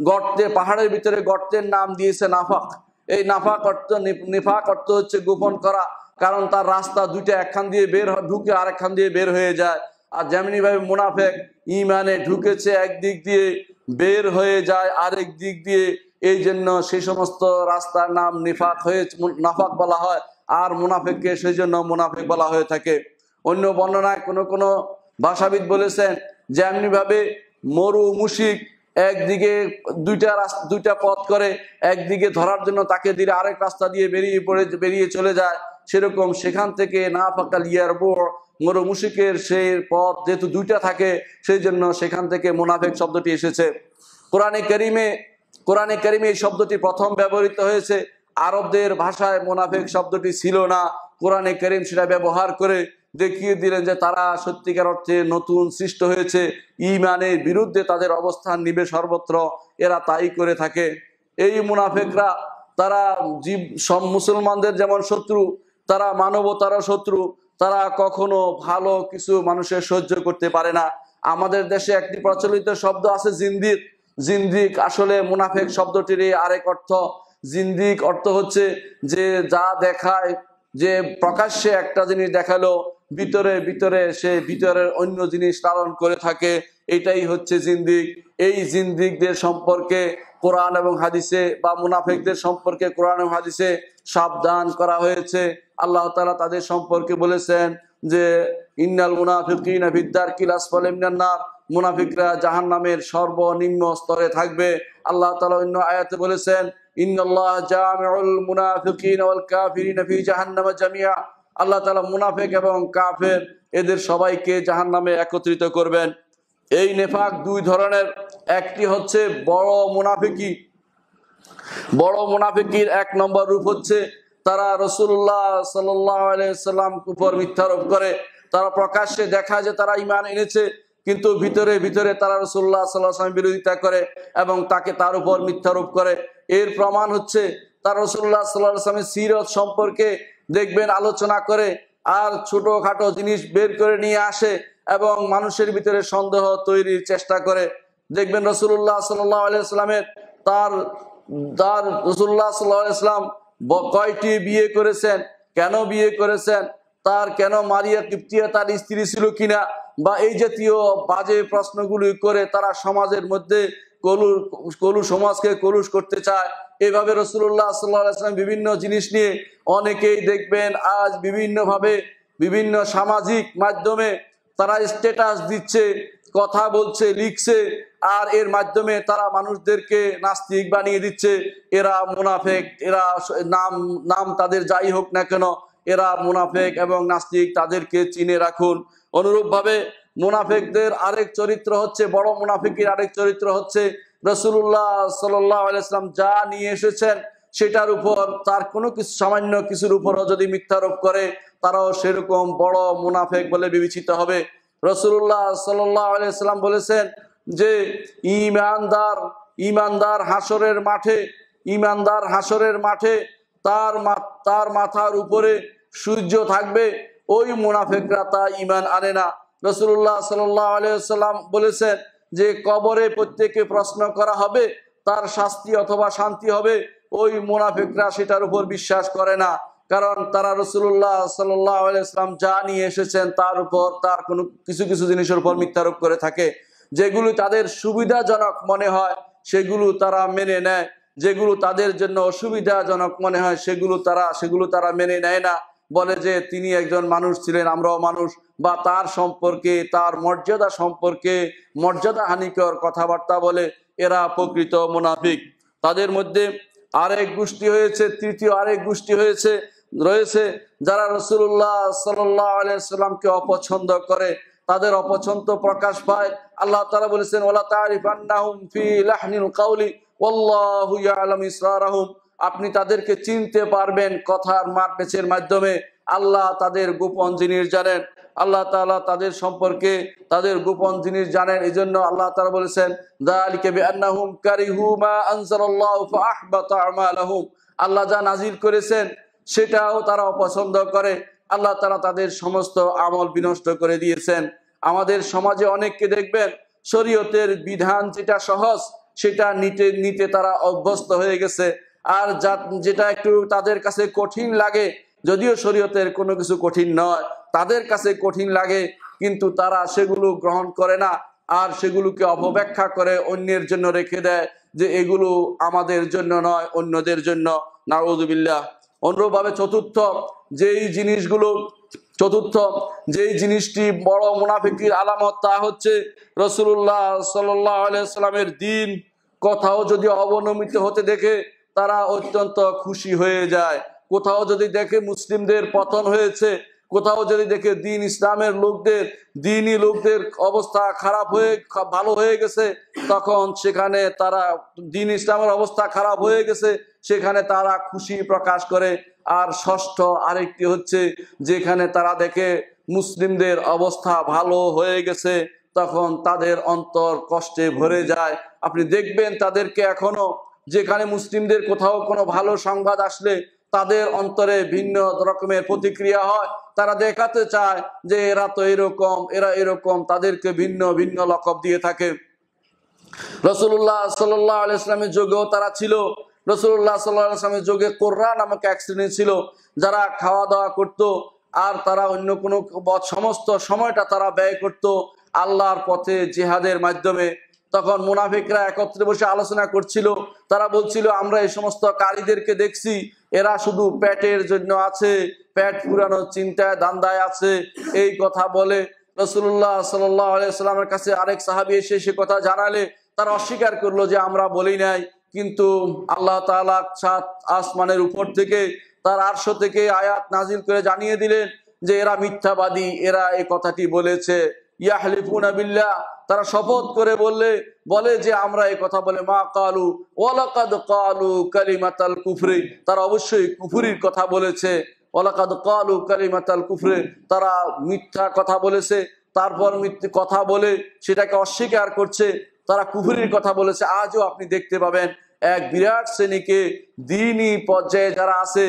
গর্তে পাহাড়ের ভিতরে গর্তের নাম দিয়েছে নাফাক এই নাফাক অর্থ নিফাক অর্থ হচ্ছে গোপন করা কারণ তার রাস্তা দুইটা একখান দিয়ে বের ঢুকে আরেকখান দিয়ে বের হয়ে যায় আর ভাবে মুনাফেক ইমানে ঢুকেছে একদিক দিয়ে বের হয়ে যায় আরেক দিক দিয়ে এই জন্য সেই সমস্ত রাস্তার নাম নিফাক হয়ে নাফাক বলা হয় আর মুনাফেককে সেই জন্য মুনাফেক বলা হয়ে থাকে অন্য বর্ণনায় কোনো কোনো ভাষাবিদ বলেছেন যে এমনিভাবে মরু মুশিক একদিকে দুইটা রাস্তা দুইটা পথ করে একদিকে ধরার জন্য তাকে দিলে আরেক রাস্তা দিয়ে বেরিয়ে পড়ে বেরিয়ে চলে যায় সেরকম সেখান থেকে না ফাঁকাল ইয়ার বোর মরু মুশিকের সে পথ যেহেতু দুইটা থাকে সেই জন্য সেখান থেকে মোনাফেক শব্দটি এসেছে কোরআনে করিমে কোরআনে করিমে এই শব্দটি প্রথম ব্যবহৃত হয়েছে আরবদের ভাষায় মোনাফেক শব্দটি ছিল না কোরআনে করিম সেটা ব্যবহার করে দেখিয়ে দিলেন যে তারা সত্যিকার অর্থে নতুন সৃষ্ট হয়েছে ইমানের বিরুদ্ধে তাদের অবস্থান নিবে সর্বত্র এরা তাই করে থাকে এই মুনাফেকরা তারা জীব সব মুসলমানদের যেমন শত্রু তারা মানবতারও শত্রু তারা কখনো ভালো কিছু মানুষের সহ্য করতে পারে না আমাদের দেশে একটি প্রচলিত শব্দ আছে জিন্দিক জিন্দিক আসলে মুনাফেক শব্দটির আরেক অর্থ জিন্দিক অর্থ হচ্ছে যে যা দেখায় যে প্রকাশ্যে একটা জিনিস দেখালো ভিতরে ভিতরে সে ভিতরের অন্য জিনিস লালন করে থাকে এটাই হচ্ছে জিন্দিক এই জিন্দিকদের সম্পর্কে কোরআন এবং হাদিসে বা মুনাফেকদের সম্পর্কে কোরআন এবং হাদিসে সাবধান করা হয়েছে আল্লাহ তালা তাদের সম্পর্কে বলেছেন যে ইন্নাল মুনাফিকিনা ভিদ্দার কিলাস ফলেমনার মুনাফিকরা জাহান নামের সর্বনিম্ন স্তরে থাকবে আল্লাহ তালা অন্য আয়াতে বলেছেন ইন আল্লাহ জামিউল মুনাফিকিন ওয়াল কাফিরিন ফি জাহান্নাম জামিয়া আল্লাহ তাআলা মুনাফিক এবং কাফের এদের সবাইকে জাহান্নামে একত্রিত করবেন এই নেফাক দুই ধরনের একটি হচ্ছে বড় মুনাফিকি বড় মুনাফিকির এক নম্বর রূপ হচ্ছে তারা রসুল্লাহ সাল্লাম উপর মিথ্যারোপ করে তারা প্রকাশ্যে দেখা যে তারা ইমান এনেছে কিন্তু ভিতরে ভিতরে তারা রসুল্লাহ সাল্লাহ বিরোধিতা করে এবং তাকে তার উপর মিথ্যারোপ করে এর প্রমাণ হচ্ছে তার রসুল্লাহ সাল্লাহ আসলামের সিরত সম্পর্কে দেখবেন আলোচনা করে আর ছোটোখাটো জিনিস বের করে নিয়ে আসে এবং মানুষের ভিতরে সন্দেহ তৈরির চেষ্টা করে দেখবেন রসুল্লাহ সাল্লাহ আলাইস্লামের তার তার রসুল্লাহ সাল্লাহ ইসলাম কয়টি বিয়ে করেছেন কেন বিয়ে করেছেন তার কেন মারিয়া তৃপ্তিয়া তার স্ত্রী ছিল কিনা বা এই জাতীয় বাজে প্রশ্নগুলি করে তারা সমাজের মধ্যে কলু কলু সমাজকে কলুষ করতে চায় এভাবে রসুল্লাহ সাল্লাম বিভিন্ন জিনিস নিয়ে অনেকেই দেখবেন আজ বিভিন্নভাবে বিভিন্ন সামাজিক মাধ্যমে তারা স্ট্যাটাস দিচ্ছে কথা বলছে লিখছে আর এর মাধ্যমে তারা মানুষদেরকে নাস্তিক বানিয়ে দিচ্ছে এরা মুনাফেক এরা নাম নাম তাদের যাই হোক না কেন এরা মুনাফেক এবং নাস্তিক তাদেরকে চিনে রাখুন অনুরূপভাবে মুনাফেকদের আরেক চরিত্র হচ্ছে বড় মুনাফিকের আরেক চরিত্র হচ্ছে রসুল্লাহ সাল্লাম যা নিয়ে এসেছেন সেটার উপর তার কোনো কিছু সামান্য কিছুর উপরও যদি মিথ্যারোপ করে তারাও সেরকম বড় মুনাফেক বলে বিবেচিত হবে রসুল্লাহ সাল্লাম বলেছেন যে ইমানদার ইমানদার হাসরের মাঠে ইমানদার হাসরের মাঠে তার তার মাথার উপরে সূর্য থাকবে ওই মুনাফেকরা তা ইমান আনে না রসুল্লাহ সাল্লাহ আলিয়াল্লাম বলেছেন যে কবরে প্রত্যেকে প্রশ্ন করা হবে তার শাস্তি অথবা শান্তি হবে ওই মোনাফেকরা সেটার উপর বিশ্বাস করে না কারণ তারা রসুল্লাহ সাল্লাহ আলিয়াল্লাম যা নিয়ে এসেছেন তার উপর তার কোনো কিছু কিছু জিনিসের উপর মিথ্যারোপ করে থাকে যেগুলো তাদের সুবিধাজনক মনে হয় সেগুলো তারা মেনে নেয় যেগুলো তাদের জন্য অসুবিধাজনক মনে হয় সেগুলো তারা সেগুলো তারা মেনে নেয় না বলে যে তিনি একজন মানুষ ছিলেন আমরাও মানুষ বা তার সম্পর্কে তার মর্যাদা সম্পর্কে মর্যাদা হানিকর কথাবার্তা বলে এরা প্রকৃত মোনাফিক তাদের মধ্যে আরেক গোষ্ঠী হয়েছে তৃতীয় আরেক গোষ্ঠী হয়েছে রয়েছে যারা রসুল্লাহ সাল্লামকে অপছন্দ করে তাদের অপছন্দ প্রকাশ পায় আল্লাহ তারা বলেছেন ওলা তারিফ আন্নাহুম ফি লাহনিল কাউলি আপনি তাদেরকে চিনতে পারবেন কথার মারপেচের মাধ্যমে আল্লাহ তাদের গোপন জিনিস জানেন আল্লাহ তালা তাদের সম্পর্কে তাদের গোপন জিনিস জানেন এই জন্য আল্লাহ তালা বলেছেন আল্লাহ যা নাজির করেছেন সেটাও তারা অপছন্দ করে আল্লাহ তারা তাদের সমস্ত আমল বিনষ্ট করে দিয়েছেন আমাদের সমাজে অনেককে দেখবেন শরীয়তের বিধান যেটা সহজ সেটা নিতে নিতে তারা অভ্যস্ত হয়ে গেছে আর যেটা একটু তাদের কাছে কঠিন লাগে যদিও শরীয়তের কোনো কিছু কঠিন নয় তাদের কাছে কঠিন লাগে কিন্তু তারা সেগুলো গ্রহণ করে না আর সেগুলোকে অপব্যাখ্যা করে অন্যের জন্য রেখে দেয় যে এগুলো আমাদের জন্য নয় অন্যদের জন্য নাউদুবিল্লাহ অন্যভাবে চতুর্থ যেই জিনিসগুলো চতুর্থ যেই জিনিসটি বড় মুনাফিকির আলামত তা হচ্ছে রসুল্লাহ সাল্লাহ আলিয়া সাল্লামের দিন কথাও যদি অবনমিত হতে দেখে তারা অত্যন্ত খুশি হয়ে যায় কোথাও যদি দেখে মুসলিমদের পতন হয়েছে কোথাও যদি দেখে দিন ইসলামের লোকদের দিনই লোকদের অবস্থা খারাপ হয়ে ভালো হয়ে গেছে তখন সেখানে তারা দিন ইসলামের অবস্থা খারাপ হয়ে গেছে সেখানে তারা খুশি প্রকাশ করে আর ষষ্ঠ আরেকটি হচ্ছে যেখানে তারা দেখে মুসলিমদের অবস্থা ভালো হয়ে গেছে তখন তাদের অন্তর কষ্টে ভরে যায় আপনি দেখবেন তাদেরকে এখনো যেখানে মুসলিমদের কোথাও কোনো ভালো সংবাদ আসলে তাদের অন্তরে ভিন্ন রকমের প্রতিক্রিয়া হয় তারা দেখাতে চায় যে এরা তো এরকম এরা এরকম তাদেরকে ভিন্ন ভিন্ন লকব দিয়ে থাকে রসুল্লাহ সাল্লাহ আলাইসলামের যুগেও তারা ছিল রসুল্লাহ সাল্লাহ আসলামের যুগে কোর্রা নামক এক শ্রেণী ছিল যারা খাওয়া দাওয়া করত আর তারা অন্য কোনো সমস্ত সময়টা তারা ব্যয় করত আল্লাহর পথে জেহাদের মাধ্যমে তখন মুনাফিকরা একত্রে বসে আলোচনা করছিল তারা বলছিল আমরা এই সমস্ত কারীদেরকে দেখছি এরা শুধু প্যাটের জন্য আছে প্যাট পুরানোর চিন্তায় দান্দায় আছে এই কথা বলে রসুল্লাহ সাল্লামের কাছে আরেক সাহাবি এসে সে কথা জানালে তারা অস্বীকার করলো যে আমরা বলি নাই কিন্তু আল্লাহ সাত আসমানের উপর থেকে তার আরশো থেকে আয়াত নাজিল করে জানিয়ে দিলেন যে এরা মিথ্যাবাদী এরা এই কথাটি বলেছে তারা শপথ করে বললে বলে যে আমরা এই কথা বলে মা কালু ওয়ালাকাদ কালু কালিমাতাল কুফরি তারা অবশ্যই কুফুরির কথা বলেছে ওয়ালাকাদ কালু কালিমাতাল কুফরে তারা মিথ্যা কথা বলেছে তারপর মিথ্যে কথা বলে সেটাকে অস্বীকার করছে তারা কুফুরির কথা বলেছে আজও আপনি দেখতে পাবেন এক বিরাট শ্রেণীকে দিনই পর্যায়ে যারা আছে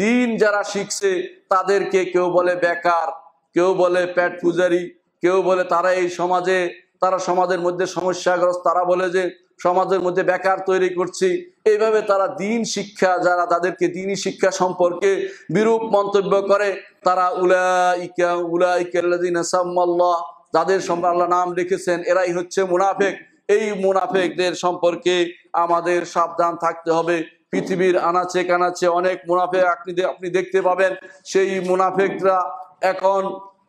দিন যারা শিখছে তাদেরকে কেউ বলে বেকার কেউ বলে প্যাট পূজারি কেউ বলে তারা এই সমাজে তারা সমাজের মধ্যে সমস্যাগ্রস্ত তারা বলে যে সমাজের মধ্যে বেকার তৈরি করছি এইভাবে তারা দিন শিক্ষা যারা তাদেরকে দিনই শিক্ষা সম্পর্কে বিরূপ মন্তব্য করে তারা উলাইকা উলাইকাল্লাযিনা সাম্মাল্লাহ যাদের সম্পর্কে আল্লাহ নাম লিখেছেন এরাই হচ্ছে মুনাফেক এই মুনাফেকদের সম্পর্কে আমাদের সাবধান থাকতে হবে পৃথিবীর আনাচে কানাচে অনেক মুনাফেক আপনি আপনি দেখতে পাবেন সেই মুনাফেকরা এখন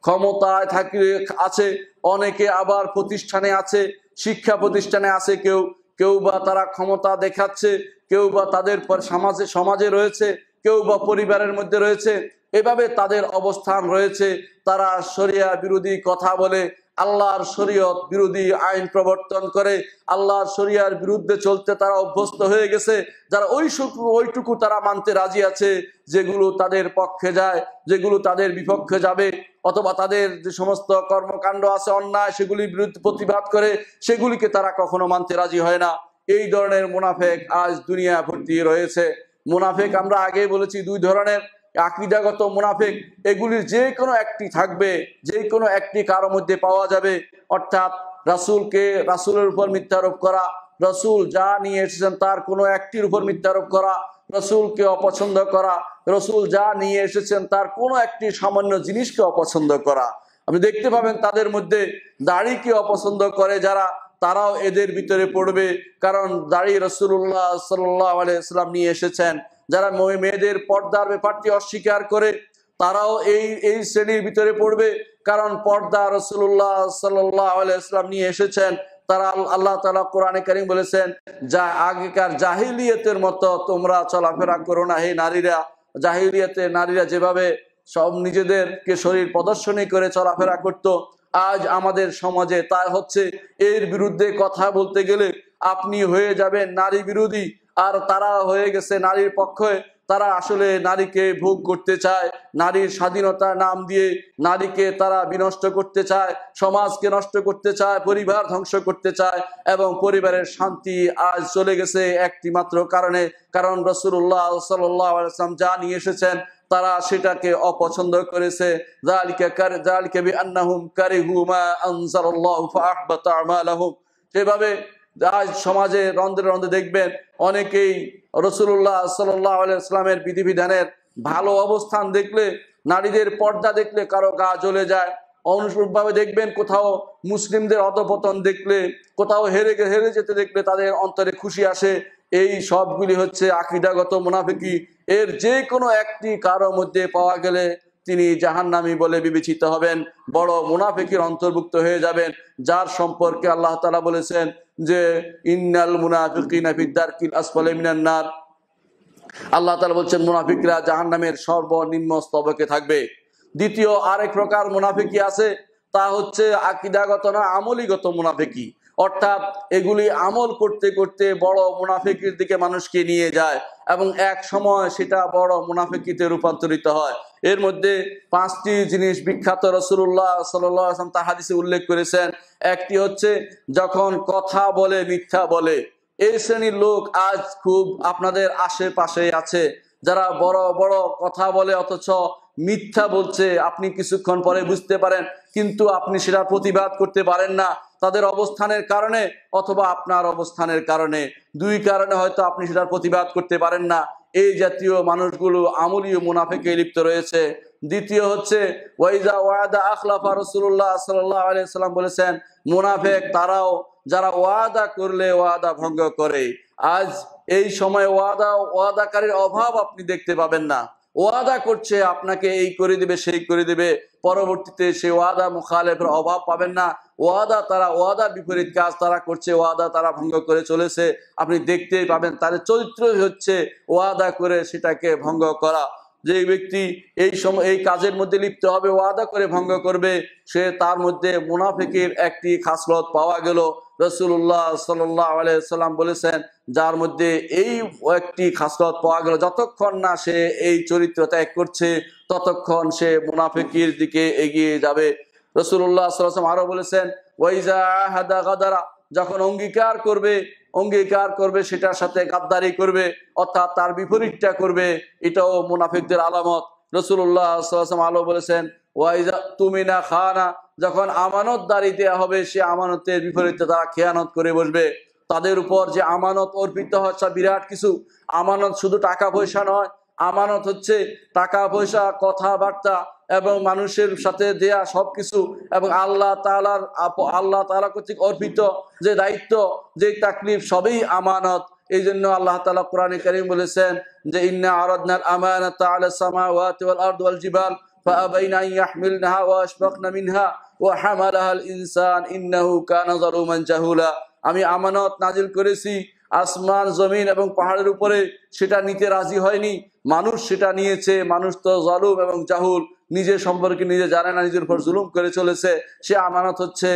ক্ষমতায় থাকে আছে অনেকে আবার প্রতিষ্ঠানে আছে শিক্ষা প্রতিষ্ঠানে আছে কেউ কেউ বা তারা ক্ষমতা দেখাচ্ছে কেউ বা তাদের সমাজে সমাজে রয়েছে কেউ বা পরিবারের মধ্যে রয়েছে এভাবে তাদের অবস্থান রয়েছে তারা সরিয়া বিরোধী কথা বলে আল্লাহর শরীয়ত বিরোধী আইন প্রবর্তন করে আল্লাহর শরিয়ার বিরুদ্ধে চলতে তারা অভ্যস্ত হয়ে গেছে যারা ওই ওইটুকু তারা মানতে রাজি আছে যেগুলো তাদের পক্ষে যায় যেগুলো তাদের বিপক্ষে যাবে অথবা তাদের যে সমস্ত কর্মকাণ্ড আছে অন্যায় সেগুলির বিরুদ্ধে প্রতিবাদ করে সেগুলিকে তারা কখনো মানতে রাজি হয় না এই ধরনের মুনাফেক আজ দুনিয়া ভর্তি রয়েছে মুনাফেক আমরা আগেই বলেছি দুই ধরনের আকিদাগত মুনাফেক এগুলির যে কোনো একটি থাকবে যে কোনো একটি কারো মধ্যে পাওয়া যাবে অর্থাৎ রাসুলকে রাসুলের উপর মিথ্যারোপ করা রসুল যা নিয়ে এসেছেন তার কোনো একটির উপর মিথ্যারোপ করা রসুলকে অপছন্দ করা রসুল যা নিয়ে এসেছেন তার কোনো একটি সামান্য জিনিসকে অপছন্দ করা আপনি দেখতে পাবেন তাদের মধ্যে দাড়িকে অপছন্দ করে যারা তারাও এদের ভিতরে পড়বে কারণ দাড়ি রসুল্লাহ সাল্লাহ আলিয়া নিয়ে এসেছেন যারা মেয়েদের পর্দার ব্যাপারটি অস্বীকার করে তারাও এই এই শ্রেণীর ভিতরে পড়বে কারণ পর্দা রসুল্লাহ সাল্লাম ইসলাম নিয়ে এসেছেন তারা আল্লাহ তালা কোরআনে কারিম বলেছেন যা আগেকার জাহিলিয়তের মতো তোমরা চলাফেরা করো না হে নারীরা জাহিলিয়তে নারীরা যেভাবে সব নিজেদেরকে শরীর প্রদর্শনী করে চলাফেরা করত আজ আমাদের সমাজে তা হচ্ছে এর বিরুদ্ধে কথা বলতে গেলে আপনি হয়ে যাবেন নারী বিরোধী আর তারা হয়ে গেছে নারীর পক্ষে তারা আসলে নারীকে ভোগ করতে চায় নারীর স্বাধীনতার নাম দিয়ে নারীকে তারা বিনষ্ট করতে চায় সমাজকে নষ্ট করতে চায় পরিবার ধ্বংস করতে চায় এবং পরিবারের শান্তি আজ চলে গেছে একটি মাত্র কারণে কারণ রসুল্লাহ সাল্লাম যা নিয়ে এসেছেন তারা সেটাকে অপছন্দ করেছে সেভাবে আজ সমাজে রন্ধ্রে রন্ধ্রে দেখবেন অনেকেই রসুল্লাহ আলাইসলামের বিধিবিধানের ভালো অবস্থান দেখলে নারীদের পর্দা দেখলে কারো গা জ্বলে যায় অনুরূপভাবে দেখবেন কোথাও মুসলিমদের অধপতন দেখলে কোথাও হেরে হেরে যেতে দেখলে তাদের অন্তরে খুশি আসে এই সবগুলি হচ্ছে আকিদাগত মুনাফিকি এর যে কোনো একটি কারো মধ্যে পাওয়া গেলে তিনি জাহান্নামি বলে বিবেচিত হবেন বড় মুনাফিকির অন্তর্ভুক্ত হয়ে যাবেন যার সম্পর্কে আল্লাহ তালা বলেছেন যে ইন্নাল মুনাফিকার ফিদ্দার আসফলে আল্লাহ তালা বলছেন মুনাফিকরা জাহান্নামের সর্বনিম্ন স্তবকে থাকবে দ্বিতীয় আরেক প্রকার মুনাফিকি আছে তা হচ্ছে আকিদাগত না আমলিগত মুনাফিকি অর্থাৎ এগুলি আমল করতে করতে বড় মুনাফিকির দিকে মানুষকে নিয়ে যায় এবং এক সময় সেটা বড় মুনাফিকিতে রূপান্তরিত হয় এর মধ্যে পাঁচটি জিনিস বিখ্যাত রসুল্লাহ সাল্লাম তাহাদিসে উল্লেখ করেছেন একটি হচ্ছে যখন কথা বলে মিথ্যা বলে এই শ্রেণীর লোক আজ খুব আপনাদের আশেপাশে আছে যারা বড় বড় কথা বলে অথচ মিথ্যা বলছে আপনি কিছুক্ষণ পরে বুঝতে পারেন কিন্তু আপনি সেটা প্রতিবাদ করতে পারেন না তাদের অবস্থানের কারণে অথবা আপনার অবস্থানের কারণে দুই কারণে হয়তো আপনি সেটার প্রতিবাদ করতে পারেন না এই জাতীয় মানুষগুলো আমলীয় মুনাফেকে লিপ্ত রয়েছে দ্বিতীয় হচ্ছে ওয়াইজা ওয়াদা আখলাফা রসুল্লাহ সাল্লাহ আলিয়াল্লাম বলেছেন মুনাফেক তারাও যারা ওয়াদা করলে ওয়াদা ভঙ্গ করে আজ এই সময় ওয়াদা ওয়াদাকারীর অভাব আপনি দেখতে পাবেন না ওয়াদা করছে আপনাকে এই করে দেবে সেই করে দেবে পরবর্তীতে সে ওয়াদা মুখালেফের অভাব পাবেন না ওয়াদা তারা ওয়াদা বিপরীত কাজ তারা করছে ওয়াদা তারা ভঙ্গ করে চলেছে আপনি দেখতেই পাবেন তাদের চরিত্র হচ্ছে ওয়াদা করে সেটাকে ভঙ্গ করা যে ব্যক্তি এই সময় এই কাজের মধ্যে লিপ্ত হবে ওয়াদা করে ভঙ্গ করবে সে তার মধ্যে মুনাফিকের একটি খাসলত পাওয়া গেল রসুল্লাহ সাল্লাহ আলাইসাল্লাম বলেছেন যার মধ্যে এই একটি খাসলত পাওয়া গেল যতক্ষণ না সে এই চরিত্র ত্যাগ করছে ততক্ষণ সে মুনাফিকির দিকে এগিয়ে যাবে রসুল্লাহ সাল্লাম আরো বলেছেন ওয়াইজা যখন অঙ্গীকার করবে অঙ্গীকার করবে সেটার সাথে গাদ্দারি করবে অর্থাৎ তার বিপরীতটা করবে এটাও মুনাফিকদের আলামত রসুল্লাহ সাল্লাম আলো বলেছেন ওয়াইজা তুমিনা খানা যখন আমানত দাঁড়িয়ে দেওয়া হবে সে আমানতের বিপরীতে তারা খেয়ানত করে বসবে তাদের উপর যে আমানত অর্পিত হচ্ছে বিরাট কিছু আমানত শুধু টাকা পয়সা নয় আমানত হচ্ছে টাকা পয়সা কথাবার্তা এবং মানুষের সাথে দেয়া সবকিছু এবং আল্লাহ তালার আল্লাহ তালা কর্তৃক অর্পিত যে দায়িত্ব যে তাকলিফ সবই আমানত এই জন্য আল্লাহ তালা কোরআন করিম বলেছেন যে ইন্না আরদনার আমানত আলা সামাওয়াতি ওয়াল আরদ জিবাল فأبين أن يحملنها وأشفقن منها وحملها الإنسان إنه كان ظلوما جهولا আমি আমানত নাজিল করেছি আসমান জমিন এবং পাহাড়ের উপরে সেটা নিতে রাজি হয়নি মানুষ সেটা নিয়েছে মানুষ তো জলুম এবং জাহুল নিজে সম্পর্কে নিজে জানে না নিজের উপর জুলুম করে চলেছে সে আমানত হচ্ছে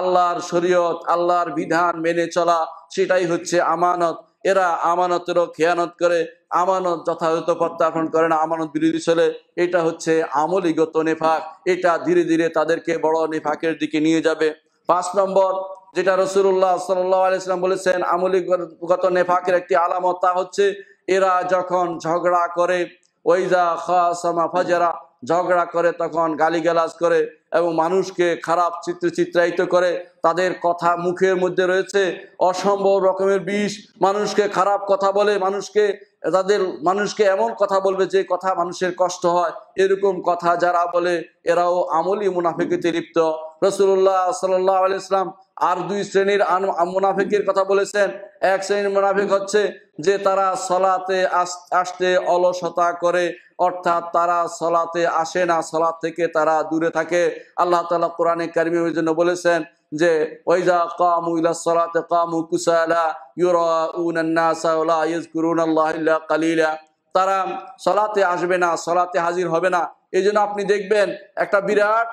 আল্লাহর শরীয়ত আল্লাহর বিধান মেনে চলা সেটাই হচ্ছে আমানত এরা আমানতেরও খেয়ানত করে আমানত যথাযথ প্রত্যাপন করে না আমানত বিরোধী চলে এটা হচ্ছে আমলিগত নেফাক এটা ধীরে ধীরে তাদেরকে বড় নেফাকের দিকে নিয়ে যাবে পাঁচ নম্বর যেটা রসুল্লাহ সাল্লাম বলেছেন আমলিগত নেফাকের একটি আলামত তা হচ্ছে এরা যখন ঝগড়া করে ওইজা খাসমা ফাজারা ঝগড়া করে তখন গালিগালাজ করে এবং মানুষকে খারাপ চিত্র চিত্রায়িত করে তাদের কথা মুখের মধ্যে রয়েছে অসম্ভব রকমের বিষ মানুষকে খারাপ কথা বলে মানুষকে তাদের মানুষকে এমন কথা বলবে যে কথা মানুষের কষ্ট হয় এরকম কথা যারা বলে এরাও আমলি মুনাফিকে লিপ্ত রসুল্লাহ সাল্লাহ আলাইসলাম আর দুই শ্রেণীর মুনাফিকের কথা বলেছেন এক শ্রেণীর মুনাফিক হচ্ছে যে তারা সলাতে আসতে অলসতা করে অর্থাৎ তারা সলাতে আসে না সলাত থেকে তারা দূরে থাকে আল্লাহ তালা কোরআনে কারিমের জন্য বলেছেন যে ওইজা কামু ইলা সলাতে কামু কুসালা কালিলা তারা সলাতে আসবে না সলাতে হাজির হবে না এই জন্য আপনি দেখবেন একটা বিরাট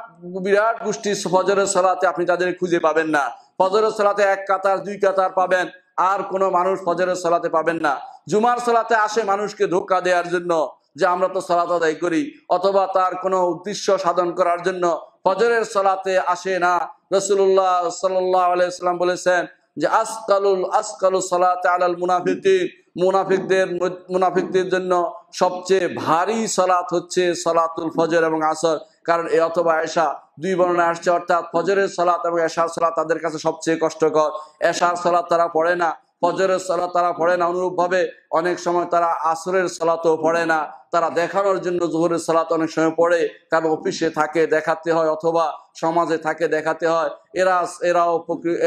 বিরাট গোষ্ঠী ফজরের সালাতে আপনি তাদের খুঁজে পাবেন না ফজরের সালাতে এক কাতার দুই কাতার পাবেন আর কোনো মানুষ ফজরের সালাতে পাবেন না জুমার সালাতে আসে মানুষকে ধোকা দেওয়ার জন্য যে আমরা তো সালাত আদায় করি অথবা তার কোনো উদ্দেশ্য সাধন করার জন্য ফজরের সালাতে আসে না রসুল্লাহ সাল্লাহ আলাইসাল্লাম বলেছেন যে আসকালুল আসকালু সালাতে আলাল মুনাফিদ্দিন মুনাফিকদের মুনাফিকদের জন্য সবচেয়ে ভারী সলাত হচ্ছে সলাতুল ফজর এবং আসর কারণ এ অথবা এশা দুই বর্ণনা আসছে অর্থাৎ ফজরের সলাত এবং এশার সলাত তাদের কাছে সবচেয়ে কষ্টকর এশার সলাত তারা পড়ে না ফজরের সলাত তারা পড়ে না অনুরূপভাবে অনেক সময় তারা আসরের সলাতও পড়ে না তারা দেখানোর জন্য জোহরের সলাত অনেক সময় পড়ে কারণ অফিসে থাকে দেখাতে হয় অথবা সমাজে থাকে দেখাতে হয় এরা এরাও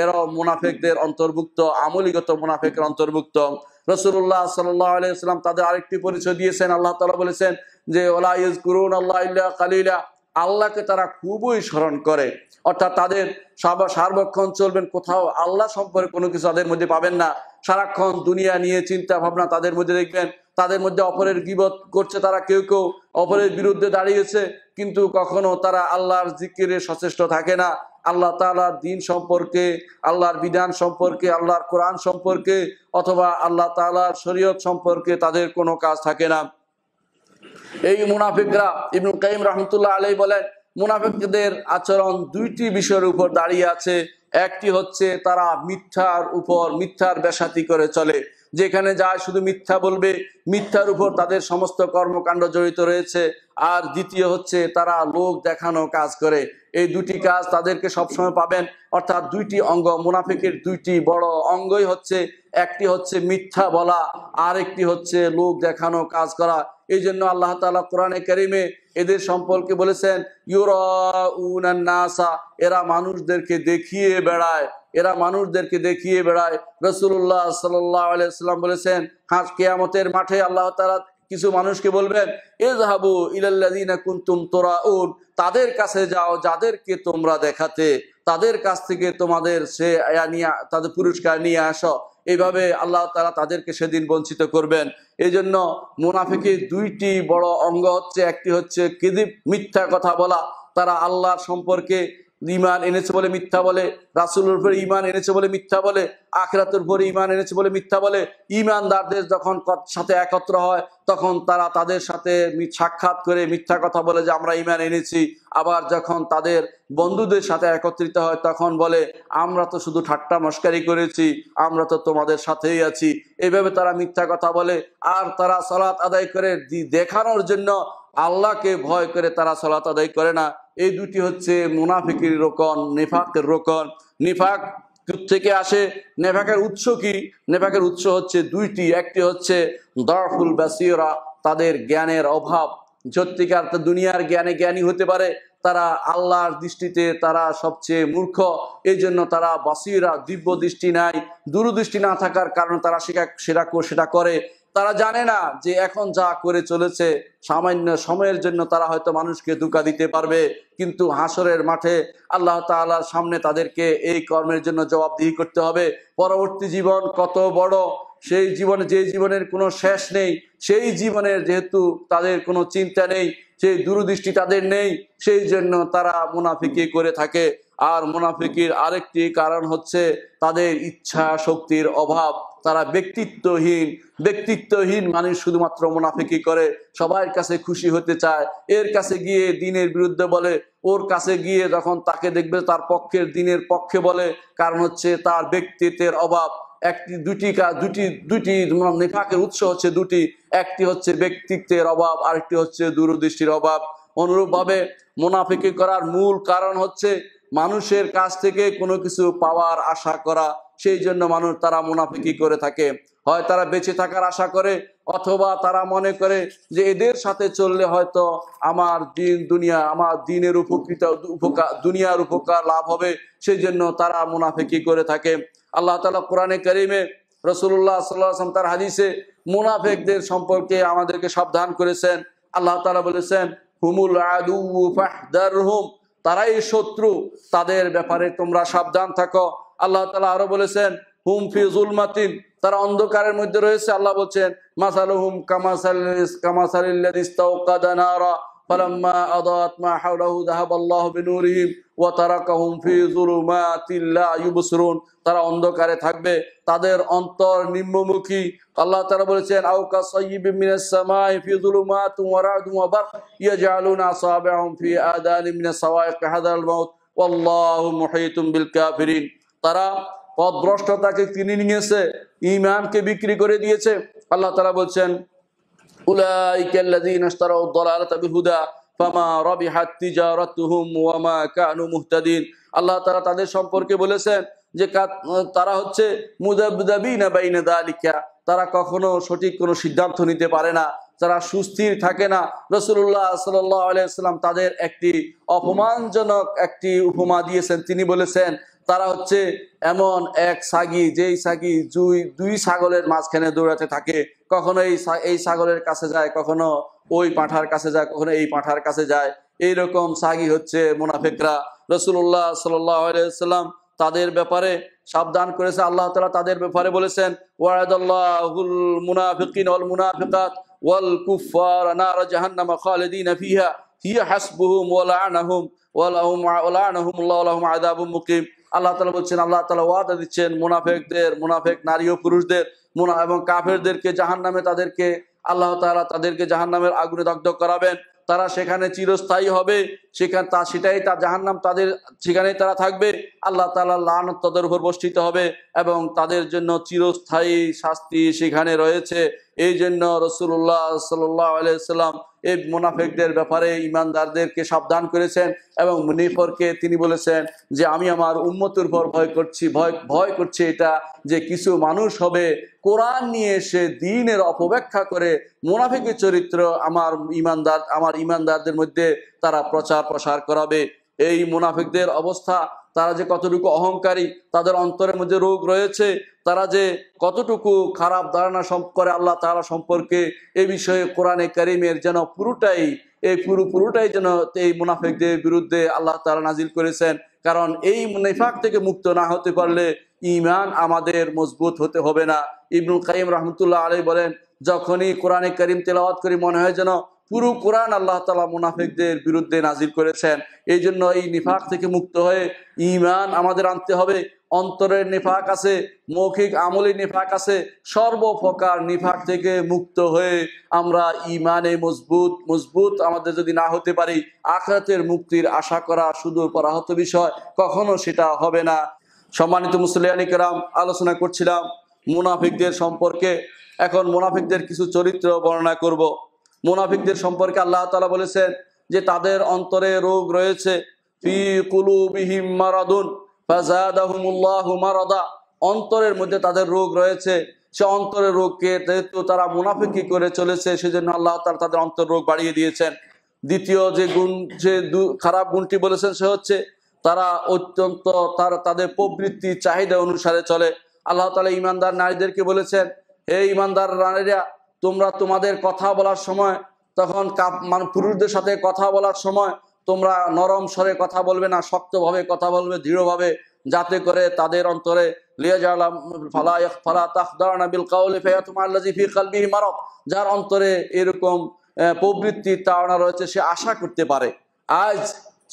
এরাও মুনাফেকদের অন্তর্ভুক্ত আমলিগত মুনাফেকের অন্তর্ভুক্ত রসুল্লাহ সাল্লাহ তাদের আরেকটি পরিচয় দিয়েছেন আল্লাহ তালা বলেছেন যে ওলা ইজ করুন আল্লাহ ইল্লা কালিলা আল্লাহকে তারা খুবই স্মরণ করে অর্থাৎ তাদের সার্বক্ষণ চলবেন কোথাও আল্লাহ সম্পর্কে কোনো কিছু তাদের মধ্যে পাবেন না সারাক্ষণ দুনিয়া নিয়ে চিন্তা ভাবনা তাদের মধ্যে দেখবেন তাদের মধ্যে অপরের গিবত করছে তারা কেউ কেউ অপরের বিরুদ্ধে দাঁড়িয়েছে কিন্তু কখনো তারা আল্লাহর জিকিরে সচেষ্ট থাকে না আল্লাহ তালার দিন সম্পর্কে আল্লাহর বিধান সম্পর্কে আল্লাহর কোরআন সম্পর্কে অথবা আল্লাহ তালার শরীয়ত সম্পর্কে তাদের কোনো কাজ থাকে না এই মুনাফিকরা ইবনুল কাইম রহমতুল্লাহ আলাই বলেন মুনাফিকদের আচরণ দুইটি বিষয়ের উপর দাঁড়িয়ে আছে একটি হচ্ছে তারা মিথ্যার উপর মিথ্যার বেসাতি করে চলে যেখানে যায় শুধু মিথ্যা বলবে মিথ্যার উপর তাদের সমস্ত কর্মকাণ্ড জড়িত রয়েছে আর দ্বিতীয় হচ্ছে তারা লোক দেখানো কাজ করে এই দুটি কাজ তাদেরকে সবসময় পাবেন অর্থাৎ দুইটি অঙ্গ মুনাফিকের দুইটি বড় অঙ্গই হচ্ছে একটি হচ্ছে মিথ্যা বলা আর একটি হচ্ছে লোক দেখানো কাজ করা এই জন্য আল্লাহ তালা কোরআনে কারিমে এদের সম্পর্কে বলেছেন ইউরাসা এরা মানুষদেরকে দেখিয়ে বেড়ায় এরা মানুষদেরকে দেখিয়ে বেড়ায় রসুল্লাহ সাল্লাম বলেছেন হাঁস কেয়ামতের মাঠে আল্লাহ তালা কিছু মানুষকে বলবেন এ জাহাবু ইলাল্লাদিনা কুন্তুম তোরা উন তাদের কাছে যাও যাদেরকে তোমরা দেখাতে তাদের কাছ থেকে তোমাদের সে নিয়ে তাদের পুরস্কার নিয়ে আস এইভাবে আল্লাহ তারা তাদেরকে সেদিন বঞ্চিত করবেন এই জন্য মুনাফিকের দুইটি বড় অঙ্গ হচ্ছে একটি হচ্ছে কিদিপ মিথ্যা কথা বলা তারা আল্লাহ সম্পর্কে ইমান এনেছে বলে মিথ্যা বলে রাসুলের উপরে ইমান এনেছে বলে মিথ্যা বলে আখরাতের উপরে ইমান এনেছে বলে মিথ্যা বলে ইমানদারদের যখন সাথে একত্র হয় তখন তারা তাদের সাথে সাক্ষাৎ করে মিথ্যা কথা বলে যে আমরা ইমান এনেছি আবার যখন তাদের বন্ধুদের সাথে একত্রিত হয় তখন বলে আমরা তো শুধু ঠাট্টা মস্কারি করেছি আমরা তো তোমাদের সাথেই আছি এভাবে তারা মিথ্যা কথা বলে আর তারা সলাৎ আদায় করে দেখানোর জন্য আল্লাহকে ভয় করে তারা সলাৎ আদায় করে না এই দুটি হচ্ছে মুনাফিকির রোকন নেফাকের রোকন নেফাক থেকে আসে নেফাকের উৎস কি নেফাকের উৎস হচ্ছে দুইটি একটি হচ্ছে দরফুল বাসিয়রা তাদের জ্ঞানের অভাব সত্যিকার দুনিয়ার জ্ঞানে জ্ঞানী হতে পারে তারা আল্লাহর দৃষ্টিতে তারা সবচেয়ে মূর্খ এই জন্য তারা বাসিরা দিব্য দৃষ্টি নাই দূরদৃষ্টি না থাকার কারণে তারা সেটা সেটা করে তারা জানে না যে এখন যা করে চলেছে সামান্য সময়ের জন্য তারা হয়তো মানুষকে দুকা দিতে পারবে কিন্তু হাসরের মাঠে আল্লাহ তালার সামনে তাদেরকে এই কর্মের জন্য জবাবদিহি করতে হবে পরবর্তী জীবন কত বড় সেই জীবনে যে জীবনের কোনো শেষ নেই সেই জীবনের যেহেতু তাদের কোনো চিন্তা নেই সেই দূরদৃষ্টি তাদের নেই সেই জন্য তারা মুনাফিকি করে থাকে আর মুনাফিকির আরেকটি কারণ হচ্ছে তাদের ইচ্ছা শক্তির অভাব তারা ব্যক্তিত্বহীন ব্যক্তিত্বহীন মানুষ শুধুমাত্র মুনাফিকি করে সবাইয়ের কাছে খুশি হতে চায় এর কাছে গিয়ে দিনের বিরুদ্ধে বলে ওর কাছে গিয়ে যখন তাকে দেখবে তার পক্ষের দিনের পক্ষে বলে কারণ হচ্ছে তার ব্যক্তিত্বের অভাব একটি দুটি কা দুটি দুটি নেফাকের উৎস হচ্ছে দুটি একটি হচ্ছে ব্যক্তিত্বের অভাব আরেকটি হচ্ছে দূরদৃষ্টির অভাব অনুরূপভাবে মুনাফিকি করার মূল কারণ হচ্ছে মানুষের কাছ থেকে কোনো কিছু পাওয়ার আশা করা সেই জন্য মানুষ তারা মুনাফিকি করে থাকে হয় তারা বেঁচে থাকার আশা করে অথবা তারা মনে করে যে এদের সাথে চললে হয়তো আমার দিন দুনিয়া আমার দিনের উপকৃত উপকার দুনিয়ার উপকার লাভ হবে সেই জন্য তারা মুনাফিকি করে থাকে আল্লাহ তালা কোরআনে করিমে রসুল্লাহ সাল্লাম তার হাদিসে মুনাফেকদের সম্পর্কে আমাদেরকে সাবধান করেছেন আল্লাহ তালা বলেছেন হুমুল আদু হুম তারাই শত্রু তাদের ব্যাপারে তোমরা সাবধান থাকো আল্লাহ তালা আরো বলেছেন হুম ফিজুল মাতিন তারা অন্ধকারের মধ্যে রয়েছে আল্লাহ বলছেন মাসাল হুম কামাসাল তারা অন্ধকারে থাকবে তাদের অন্তর নিম্নমুখী আল্লাহ তারা বলেছেন আউকা সাইয়িবিম মিনাস সামাই ফি যুলুমাতিন ওয়া রা'দিন ওয়া বারক ইয়াজআলুনা আসাবিআহুম বিল কাফিরিন তারা পদভ্রষ্টতাকে কিনে নিয়েছে ইমানকে বিক্রি করে দিয়েছে আল্লাহ তারা বলছেন আল্লাহ তারা তাদের সম্পর্কে বলেছেন যে তারা হচ্ছে মুদাবিনা তারা কখনো সঠিক কোনো সিদ্ধান্ত নিতে পারে না তারা সুস্থির থাকে না রসুল্লাহ সাল্লাম তাদের একটি অপমানজনক একটি উপমা দিয়েছেন তিনি বলেছেন তারা হচ্ছে এমন এক সাগি যেই সাগি দুই দুই ছাগলের মাঝখানে দৌড়াতে থাকে কখনো এই এই ছাগলের কাছে যায় কখনো ওই পাঁঠার কাছে যায় কখনো এই পাঁঠার কাছে যায় এইরকম সাগি হচ্ছে মোনাফেকরা রসুল্লাহ সাল্লাম তাদের ব্যাপারে সাবধান করেছে আল্লাহ তালা তাদের ব্যাপারে বলেছেন ওয়ারাদুল মুনাফিকিন অল মুনাফিকাত ওয়াল কুফার নার জাহান্নামা খালিদিন ফিহা হিয়া হাসবুহুম ওয়ালা ওয়ালাহুম ওয়ালা আনাহুম আল্লাহ আদাবুম মুকিম আল্লাহ তালা বলছেন আল্লাহ তালা ওয়াদা দিচ্ছেন মুনাফেকদের মুনাফেক নারী ও পুরুষদের মুনা এবং কাফেরদেরকে জাহান নামে তাদেরকে আল্লাহ তালা তাদেরকে জাহান নামের আগুনে দগ্ধ করাবেন তারা সেখানে চিরস্থায়ী হবে সেখানে তা সেটাই তার জাহান নাম তাদের সেখানেই তারা থাকবে আল্লাহ তালা লান তাদের উপর বসিত হবে এবং তাদের জন্য চিরস্থায়ী শাস্তি সেখানে রয়েছে এই জন্য রসুল্লাহ সাল্লাহ আলাইসাল্লাম এই মুনাফেকদের ব্যাপারে ইমানদারদেরকে সাবধান করেছেন এবং মুনিফরকে তিনি বলেছেন যে আমি আমার উন্মতির উপর ভয় করছি ভয় ভয় করছি এটা যে কিছু মানুষ হবে কোরআন নিয়ে এসে দিনের অপব্যাখ্যা করে মুনাফিকের চরিত্র আমার ইমানদার আমার ইমানদারদের মধ্যে তারা প্রচার প্রসার করাবে এই মুনাফিকদের অবস্থা তারা যে কতটুকু অহংকারী তাদের অন্তরের মধ্যে রোগ রয়েছে তারা যে কতটুকু খারাপ ধারণা করে আল্লাহ তারা সম্পর্কে এ বিষয়ে কোরআনে করিমের যেন পুরোটাই এই পুরো পুরোটাই যেন এই মুনাফেকদের বিরুদ্ধে আল্লাহ তারা নাজিল করেছেন কারণ এই মুনাফাক থেকে মুক্ত না হতে পারলে ইমান আমাদের মজবুত হতে হবে না ইবনুল কাইম রহমতুল্লাহ আলী বলেন যখনই কোরআনে করিম তেলাওয়াত করি মনে হয় যেন পুরো কোরআন আল্লাহ তালা মুনাফিকদের বিরুদ্ধে নাজির করেছেন এই জন্য এই নিফাক থেকে মুক্ত হয়ে ইমান আমাদের আনতে হবে অন্তরের নিফাক আছে মৌখিক আমলে নিফাক আছে সর্বপ্রকার নিফাক থেকে মুক্ত হয়ে আমরা ইমানে মজবুত মজবুত আমাদের যদি না হতে পারি আখরাতের মুক্তির আশা করা সুদূর পরাহত বিষয় কখনো সেটা হবে না সম্মানিত মুসলিয়ানি আলোচনা করছিলাম মুনাফিকদের সম্পর্কে এখন মুনাফিকদের কিছু চরিত্র বর্ণনা করব। মুনাফিকদের সম্পর্কে আল্লাহ তালা বলেছেন যে তাদের অন্তরে রোগ রয়েছে অন্তরের মধ্যে তাদের রোগ রয়েছে সে অন্তরের রোগকে যেহেতু তারা মুনাফিকি করে চলেছে সেজন্য আল্লাহ তালা তাদের অন্তর রোগ বাড়িয়ে দিয়েছেন দ্বিতীয় যে গুণ যে খারাপ গুণটি বলেছেন সে হচ্ছে তারা অত্যন্ত তার তাদের প্রবৃত্তি চাহিদা অনুসারে চলে আল্লাহ তালা ইমানদার নারীদেরকে বলেছেন হে ইমানদার নারীরা তোমরা তোমাদের কথা বলার সময় তখন মানে পুরুষদের সাথে কথা বলার সময় তোমরা নরম স্বরে কথা বলবে না শক্তভাবে কথা বলবে দৃঢ়ভাবে যাতে করে তাদের অন্তরে যার অন্তরে এরকম প্রবৃত্তি তাড়না রয়েছে সে আশা করতে পারে আজ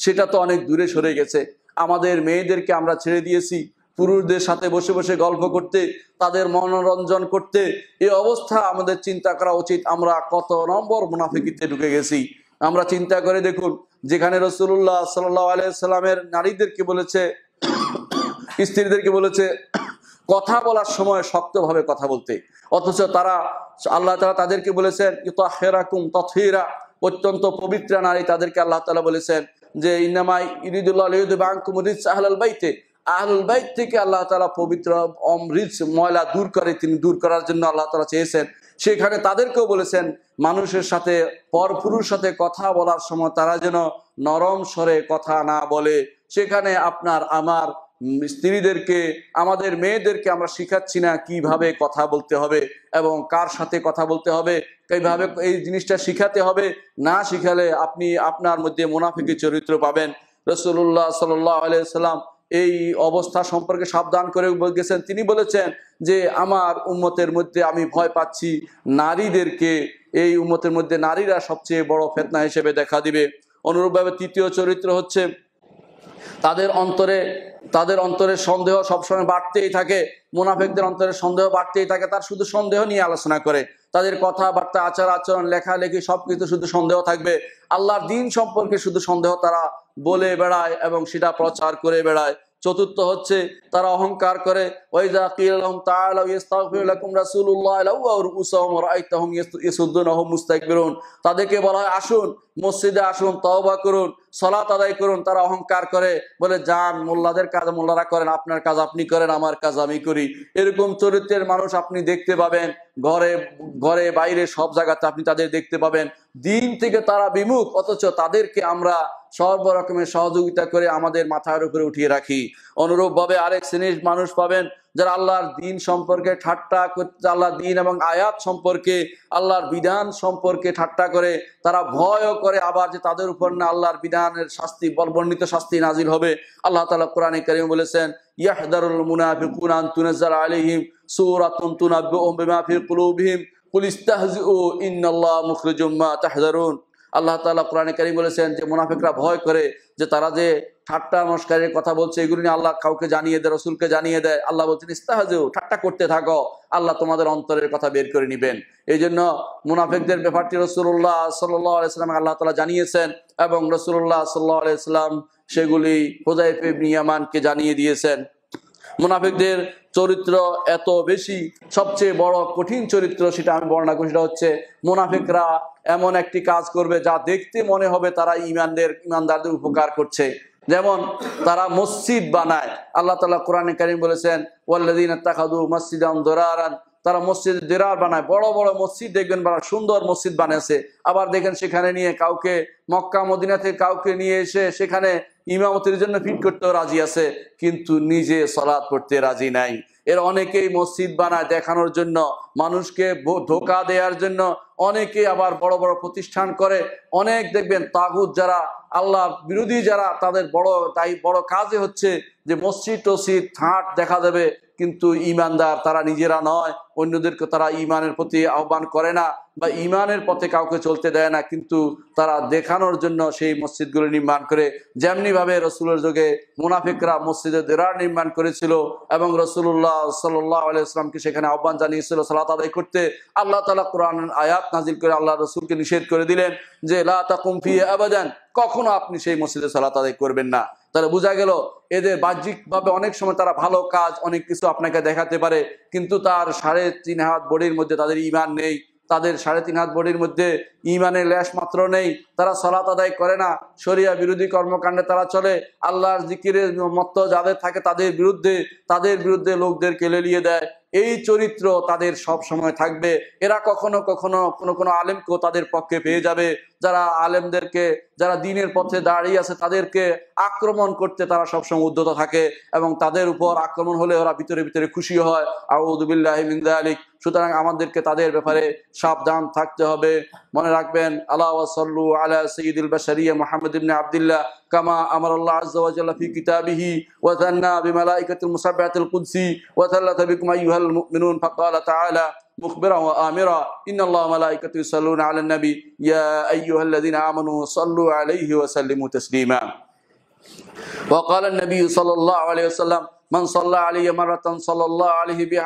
সেটা তো অনেক দূরে সরে গেছে আমাদের মেয়েদেরকে আমরা ছেড়ে দিয়েছি পুরুষদের সাথে বসে বসে গল্প করতে তাদের মনোরঞ্জন করতে এই অবস্থা আমাদের চিন্তা করা উচিত আমরা কত নম্বর মুনাফিকিতে ঢুকে গেছি আমরা চিন্তা করে দেখুন যেখানে রসুল্লাহ সাল্লাহ আলাইসাল্লামের নারীদেরকে বলেছে স্ত্রীদেরকে বলেছে কথা বলার সময় শক্তভাবে কথা বলতে অথচ তারা আল্লাহ তালা তাদেরকে বলেছেন হেরাকুম তথেরা অত্যন্ত পবিত্রা নারী তাদেরকে আল্লাহ তালা বলেছেন যে ইনামাই ইরিদুল্লাহ বাইতে আহলুল বাইত থেকে আল্লাহ তালা পবিত্র অমৃত ময়লা দূর করে তিনি দূর করার জন্য আল্লাহ তালা চেয়েছেন সেখানে তাদেরকেও বলেছেন মানুষের সাথে পরপুরুষ সাথে কথা বলার সময় তারা যেন নরম স্বরে কথা না বলে সেখানে আপনার আমার স্ত্রীদেরকে আমাদের মেয়েদেরকে আমরা শিখাচ্ছি না কিভাবে কথা বলতে হবে এবং কার সাথে কথা বলতে হবে এইভাবে এই জিনিসটা শিখাতে হবে না শিখালে আপনি আপনার মধ্যে মুনাফিকি চরিত্র পাবেন রসুল্লাহ সাল্লাহ আলিয়া সাল্লাম এই অবস্থা সম্পর্কে সাবধান করে গেছেন তিনি বলেছেন যে আমার উন্মতের মধ্যে আমি ভয় পাচ্ছি নারীদেরকে এই উন্মতের মধ্যে নারীরা সবচেয়ে বড় ফেতনা হিসেবে দেখা দিবে অনুরূপভাবে তৃতীয় চরিত্র হচ্ছে তাদের অন্তরে তাদের অন্তরে সন্দেহ সবসময় বাড়তেই থাকে মোনাফেকদের অন্তরে সন্দেহ বাড়তেই থাকে তার শুধু সন্দেহ নিয়ে আলোচনা করে তাদের কথাবার্তা আচার আচরণ লেখালেখি সব কিছু শুধু সন্দেহ থাকবে আল্লাহর দিন সম্পর্কে শুধু সন্দেহ তারা বলে বেড়ায় এবং সেটা প্রচার করে বেড়ায় চতুর্থ হচ্ছে তারা অহংকার করে তাদেরকে বলা হয় আসুন মসজিদে আসুন তওবা করুন সলাত আদায় করুন তারা অহংকার করে বলে যান মোল্লাদের কাজ মোল্লারা করেন আপনার কাজ আপনি করেন আমার কাজ আমি করি এরকম চরিত্রের মানুষ আপনি দেখতে পাবেন ঘরে ঘরে বাইরে সব জায়গাতে আপনি তাদের দেখতে পাবেন দিন থেকে তারা বিমুখ অথচ তাদেরকে আমরা সব রকমের সহযোগিতা করে আমাদের মাথার উপরে উঠিয়ে রাখি অনুরূপভাবে আরেক শ্রেণীর মানুষ পাবেন যারা আল্লাহর দিন সম্পর্কে ঠাট্টা আল্লাহ দিন এবং আয়াত সম্পর্কে আল্লাহর বিধান সম্পর্কে ঠাট্টা করে তারা ভয়ও করে আবার যে তাদের উপর না আল্লাহর বিধানের শাস্তি বলবর্ণিত শাস্তি নাজিল হবে আল্লাহ তালা কোরআনে করিম বলেছেন ইয়াহদারুল মুনাফিকুন তুনাজ্জাল আলিহিম সূরাতুন তুনাব্বিউহুম বিমা ফি কুলুবিহিম কুল আল্লাহ তালা কোরআনে কারি বলেছেন যে মুনাফিকরা ভয় করে যে তারা যে ঠাট্টা নমস্কারের কথা বলছে এগুলি নিয়ে আল্লাহ কাউকে জানিয়ে দেয় রসুলকে জানিয়ে দেয় আল্লাহ বলছেন ইস্তাহাজেও ঠাট্টা করতে থাকো আল্লাহ তোমাদের অন্তরের কথা বের করে নিবেন এই জন্য মুনাফিকদের ব্যাপারটি রসুল্লাহ সাল্লাহ আলাইসালাম আল্লাহ তালা জানিয়েছেন এবং রসুল্লাহ সাল্লাহ আলাইসালাম সেগুলি হোজাইফ ইবনিয়ামানকে জানিয়ে দিয়েছেন মুনাফিকদের চরিত্র এত বেশি সবচেয়ে বড় কঠিন চরিত্র সেটা আমি বর্ণনা করি সেটা হচ্ছে মুনাফিকরা এমন একটি কাজ করবে যা দেখতে মনে হবে তারা ইমানদের ইমানদারদের উপকার করছে যেমন তারা মসজিদ বানায় আল্লাহ তালা কোরআন কারিম বলেছেন ওয়াল্লাদিন তাকাদু মসজিদ দরারান তারা মসজিদ দেরার বানায় বড় বড় মসজিদ দেখবেন বড় সুন্দর মসজিদ বানিয়েছে আবার দেখেন সেখানে নিয়ে কাউকে মক্কা মদিনা থেকে কাউকে নিয়ে এসে সেখানে ইমামতের জন্য ফিট করতেও রাজি আছে কিন্তু নিজে সলাদ পড়তে রাজি নাই এর অনেকেই মসজিদ বানায় দেখানোর জন্য মানুষকে ধোকা দেওয়ার জন্য অনেকেই আবার বড় বড় প্রতিষ্ঠান করে অনেক দেখবেন তাগুদ যারা আল্লাহ বিরোধী যারা তাদের বড় তাই বড় কাজে হচ্ছে যে মসজিদ টসিদ থাট দেখা দেবে কিন্তু ইমানদার তারা নিজেরা নয় অন্যদেরকে তারা ইমানের প্রতি আহ্বান করে না বা ইমানের পথে কাউকে চলতে দেয় না কিন্তু তারা দেখানোর জন্য সেই মসজিদগুলো নির্মাণ করে যেমনিভাবে রসুলের যুগে মুনাফিকরা মসজিদের দেরার নির্মাণ করেছিল এবং রসুল্লাহ সাল্লাহ আলাইসলামকে সেখানে আহ্বান জানিয়েছিল সালাত আদায় করতে আল্লাহ তালা কোরআন আয়াত নাজিল করে আল্লাহ রসুলকে নিষেধ করে দিলেন যে লা কুমফি আবাদান কখনো আপনি সেই মসজিদে সালাত আদায় করবেন না তাহলে বোঝা গেল এদের বাহ্যিকভাবে অনেক সময় তারা ভালো কাজ অনেক কিছু আপনাকে দেখাতে পারে কিন্তু তার সাড়ে তিন হাত বডির মধ্যে তাদের ইমান নেই তাদের সাড়ে তিন হাত বডির মধ্যে ইমানের ল্যাশ মাত্র নেই তারা সলাত আদায় করে না শরিয়া বিরোধী কর্মকাণ্ডে তারা চলে আল্লাহর জিকিরের মত যাদের থাকে তাদের বিরুদ্ধে তাদের বিরুদ্ধে লোকদের কেলে নিয়ে দেয় এই চরিত্র তাদের সব সময় থাকবে এরা কখনো কখনো কোনো কোনো আলেমকেও তাদের পক্ষে পেয়ে যাবে যারা আলেমদেরকে যারা দিনের পথে দাঁড়িয়ে আছে তাদেরকে আক্রমণ করতে তারা সবসময় উদ্যত থাকে এবং তাদের উপর আক্রমণ হলে ওরা ভিতরে ভিতরে খুশি হয় আউদুবিল্লাহ মিন্দা আলিক সুতরাং আমাদেরকে তাদের ব্যাপারে সাবধান থাকতে হবে মনে রাখবেন আল্লাহ সাল্লু আলা সাইয়িদুল বাশারিয়া মুহাম্মদ ইবনে আবদুল্লাহ কামা আমার আল্লাহ ওয়া জাল্লা ফি কিতাবিহি ওয়া জান্না বিমালাইকাতুল মুসাববাতিল কুদসি ওয়া সাল্লাত বিকুম আইয়ুহাল মুমিনুন ফাকালা তাআলা مخبرا وآمرا إن الله ملائكته يصلون على النبي يا أيها الذين آمنوا صلوا عليه وسلموا تسليما وقال النبي صلى الله عليه وسلم من صلى علي مرة صلى الله عليه بها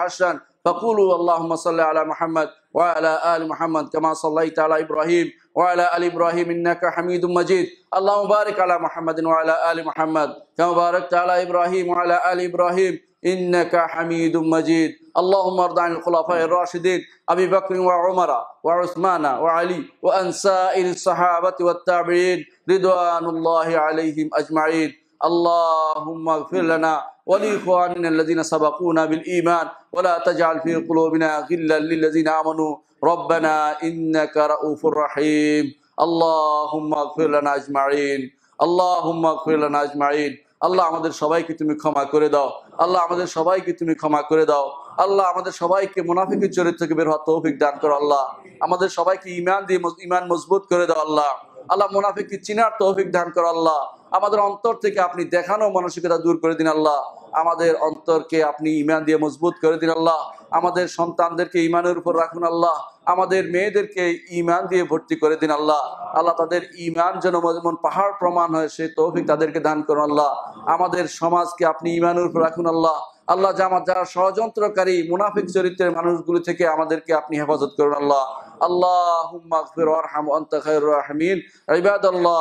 فقولوا اللهم صل على محمد وعلى آل محمد كما صليت على إبراهيم وعلى آل إبراهيم إنك حميد مجيد اللهم بارك على محمد وعلى آل محمد كما باركت على إبراهيم وعلى آل إبراهيم إنك حميد مجيد اللهم ارض عن الخلفاء الراشدين أبي بكر وعمر وعثمان وعلي وأن سائر الصحابة والتابعين رضوان الله عليهم أجمعين اللهم اغفر لنا ولإخواننا الذين سبقونا بالإيمان ولا تجعل في قلوبنا غلا للذين آمنوا ربنا إنك رؤوف رحيم اللهم اغفر لنا أجمعين اللهم اغفر لنا أجمعين আল্লাহ আমাদের সবাইকে তুমি ক্ষমা করে দাও আল্লাহ আমাদের সবাইকে তুমি ক্ষমা করে দাও আল্লাহ আমাদের সবাইকে মুনাফিকের চরিত্র থেকে বের হওয়ার তৌফিক দান করো আল্লাহ আমাদের সবাইকে ইমান দিয়ে ইমান মজবুত করে দাও আল্লাহ আল্লাহ মুনাফিককে চিনার তৌফিক দান করো আল্লাহ আমাদের অন্তর থেকে আপনি দেখানো মানসিকতা দূর করে দিন আল্লাহ আমাদের অন্তরকে আপনি ইমান দিয়ে মজবুত করে দিন আল্লাহ আমাদের সন্তানদেরকে ইমানের উপর রাখুন আল্লাহ আমাদের মেয়েদেরকে ইমান দিয়ে ভর্তি করে দিন আল্লাহ আল্লাহ তাদের ইমান যেন যেমন পাহাড় প্রমাণ হয় সে তৌফিক তাদেরকে দান করুন আল্লাহ আমাদের সমাজকে আপনি ইমানের উপর রাখুন আল্লাহ আল্লাহ জামাত যারা ষড়যন্ত্রকারী মুনাফিক চরিত্রের মানুষগুলো থেকে আমাদেরকে আপনি হেফাজত করুন আল্লাহ আল্লাহ হুম্মা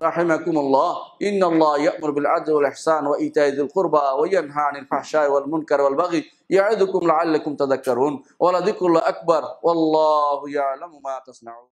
رحمكم الله إن الله يأمر بالعدل والإحسان وإيتاء ذي القربى وينهى عن الفحشاء والمنكر والبغي يعظكم لعلكم تذكرون ولذكر الله أكبر والله يعلم ما تصنعون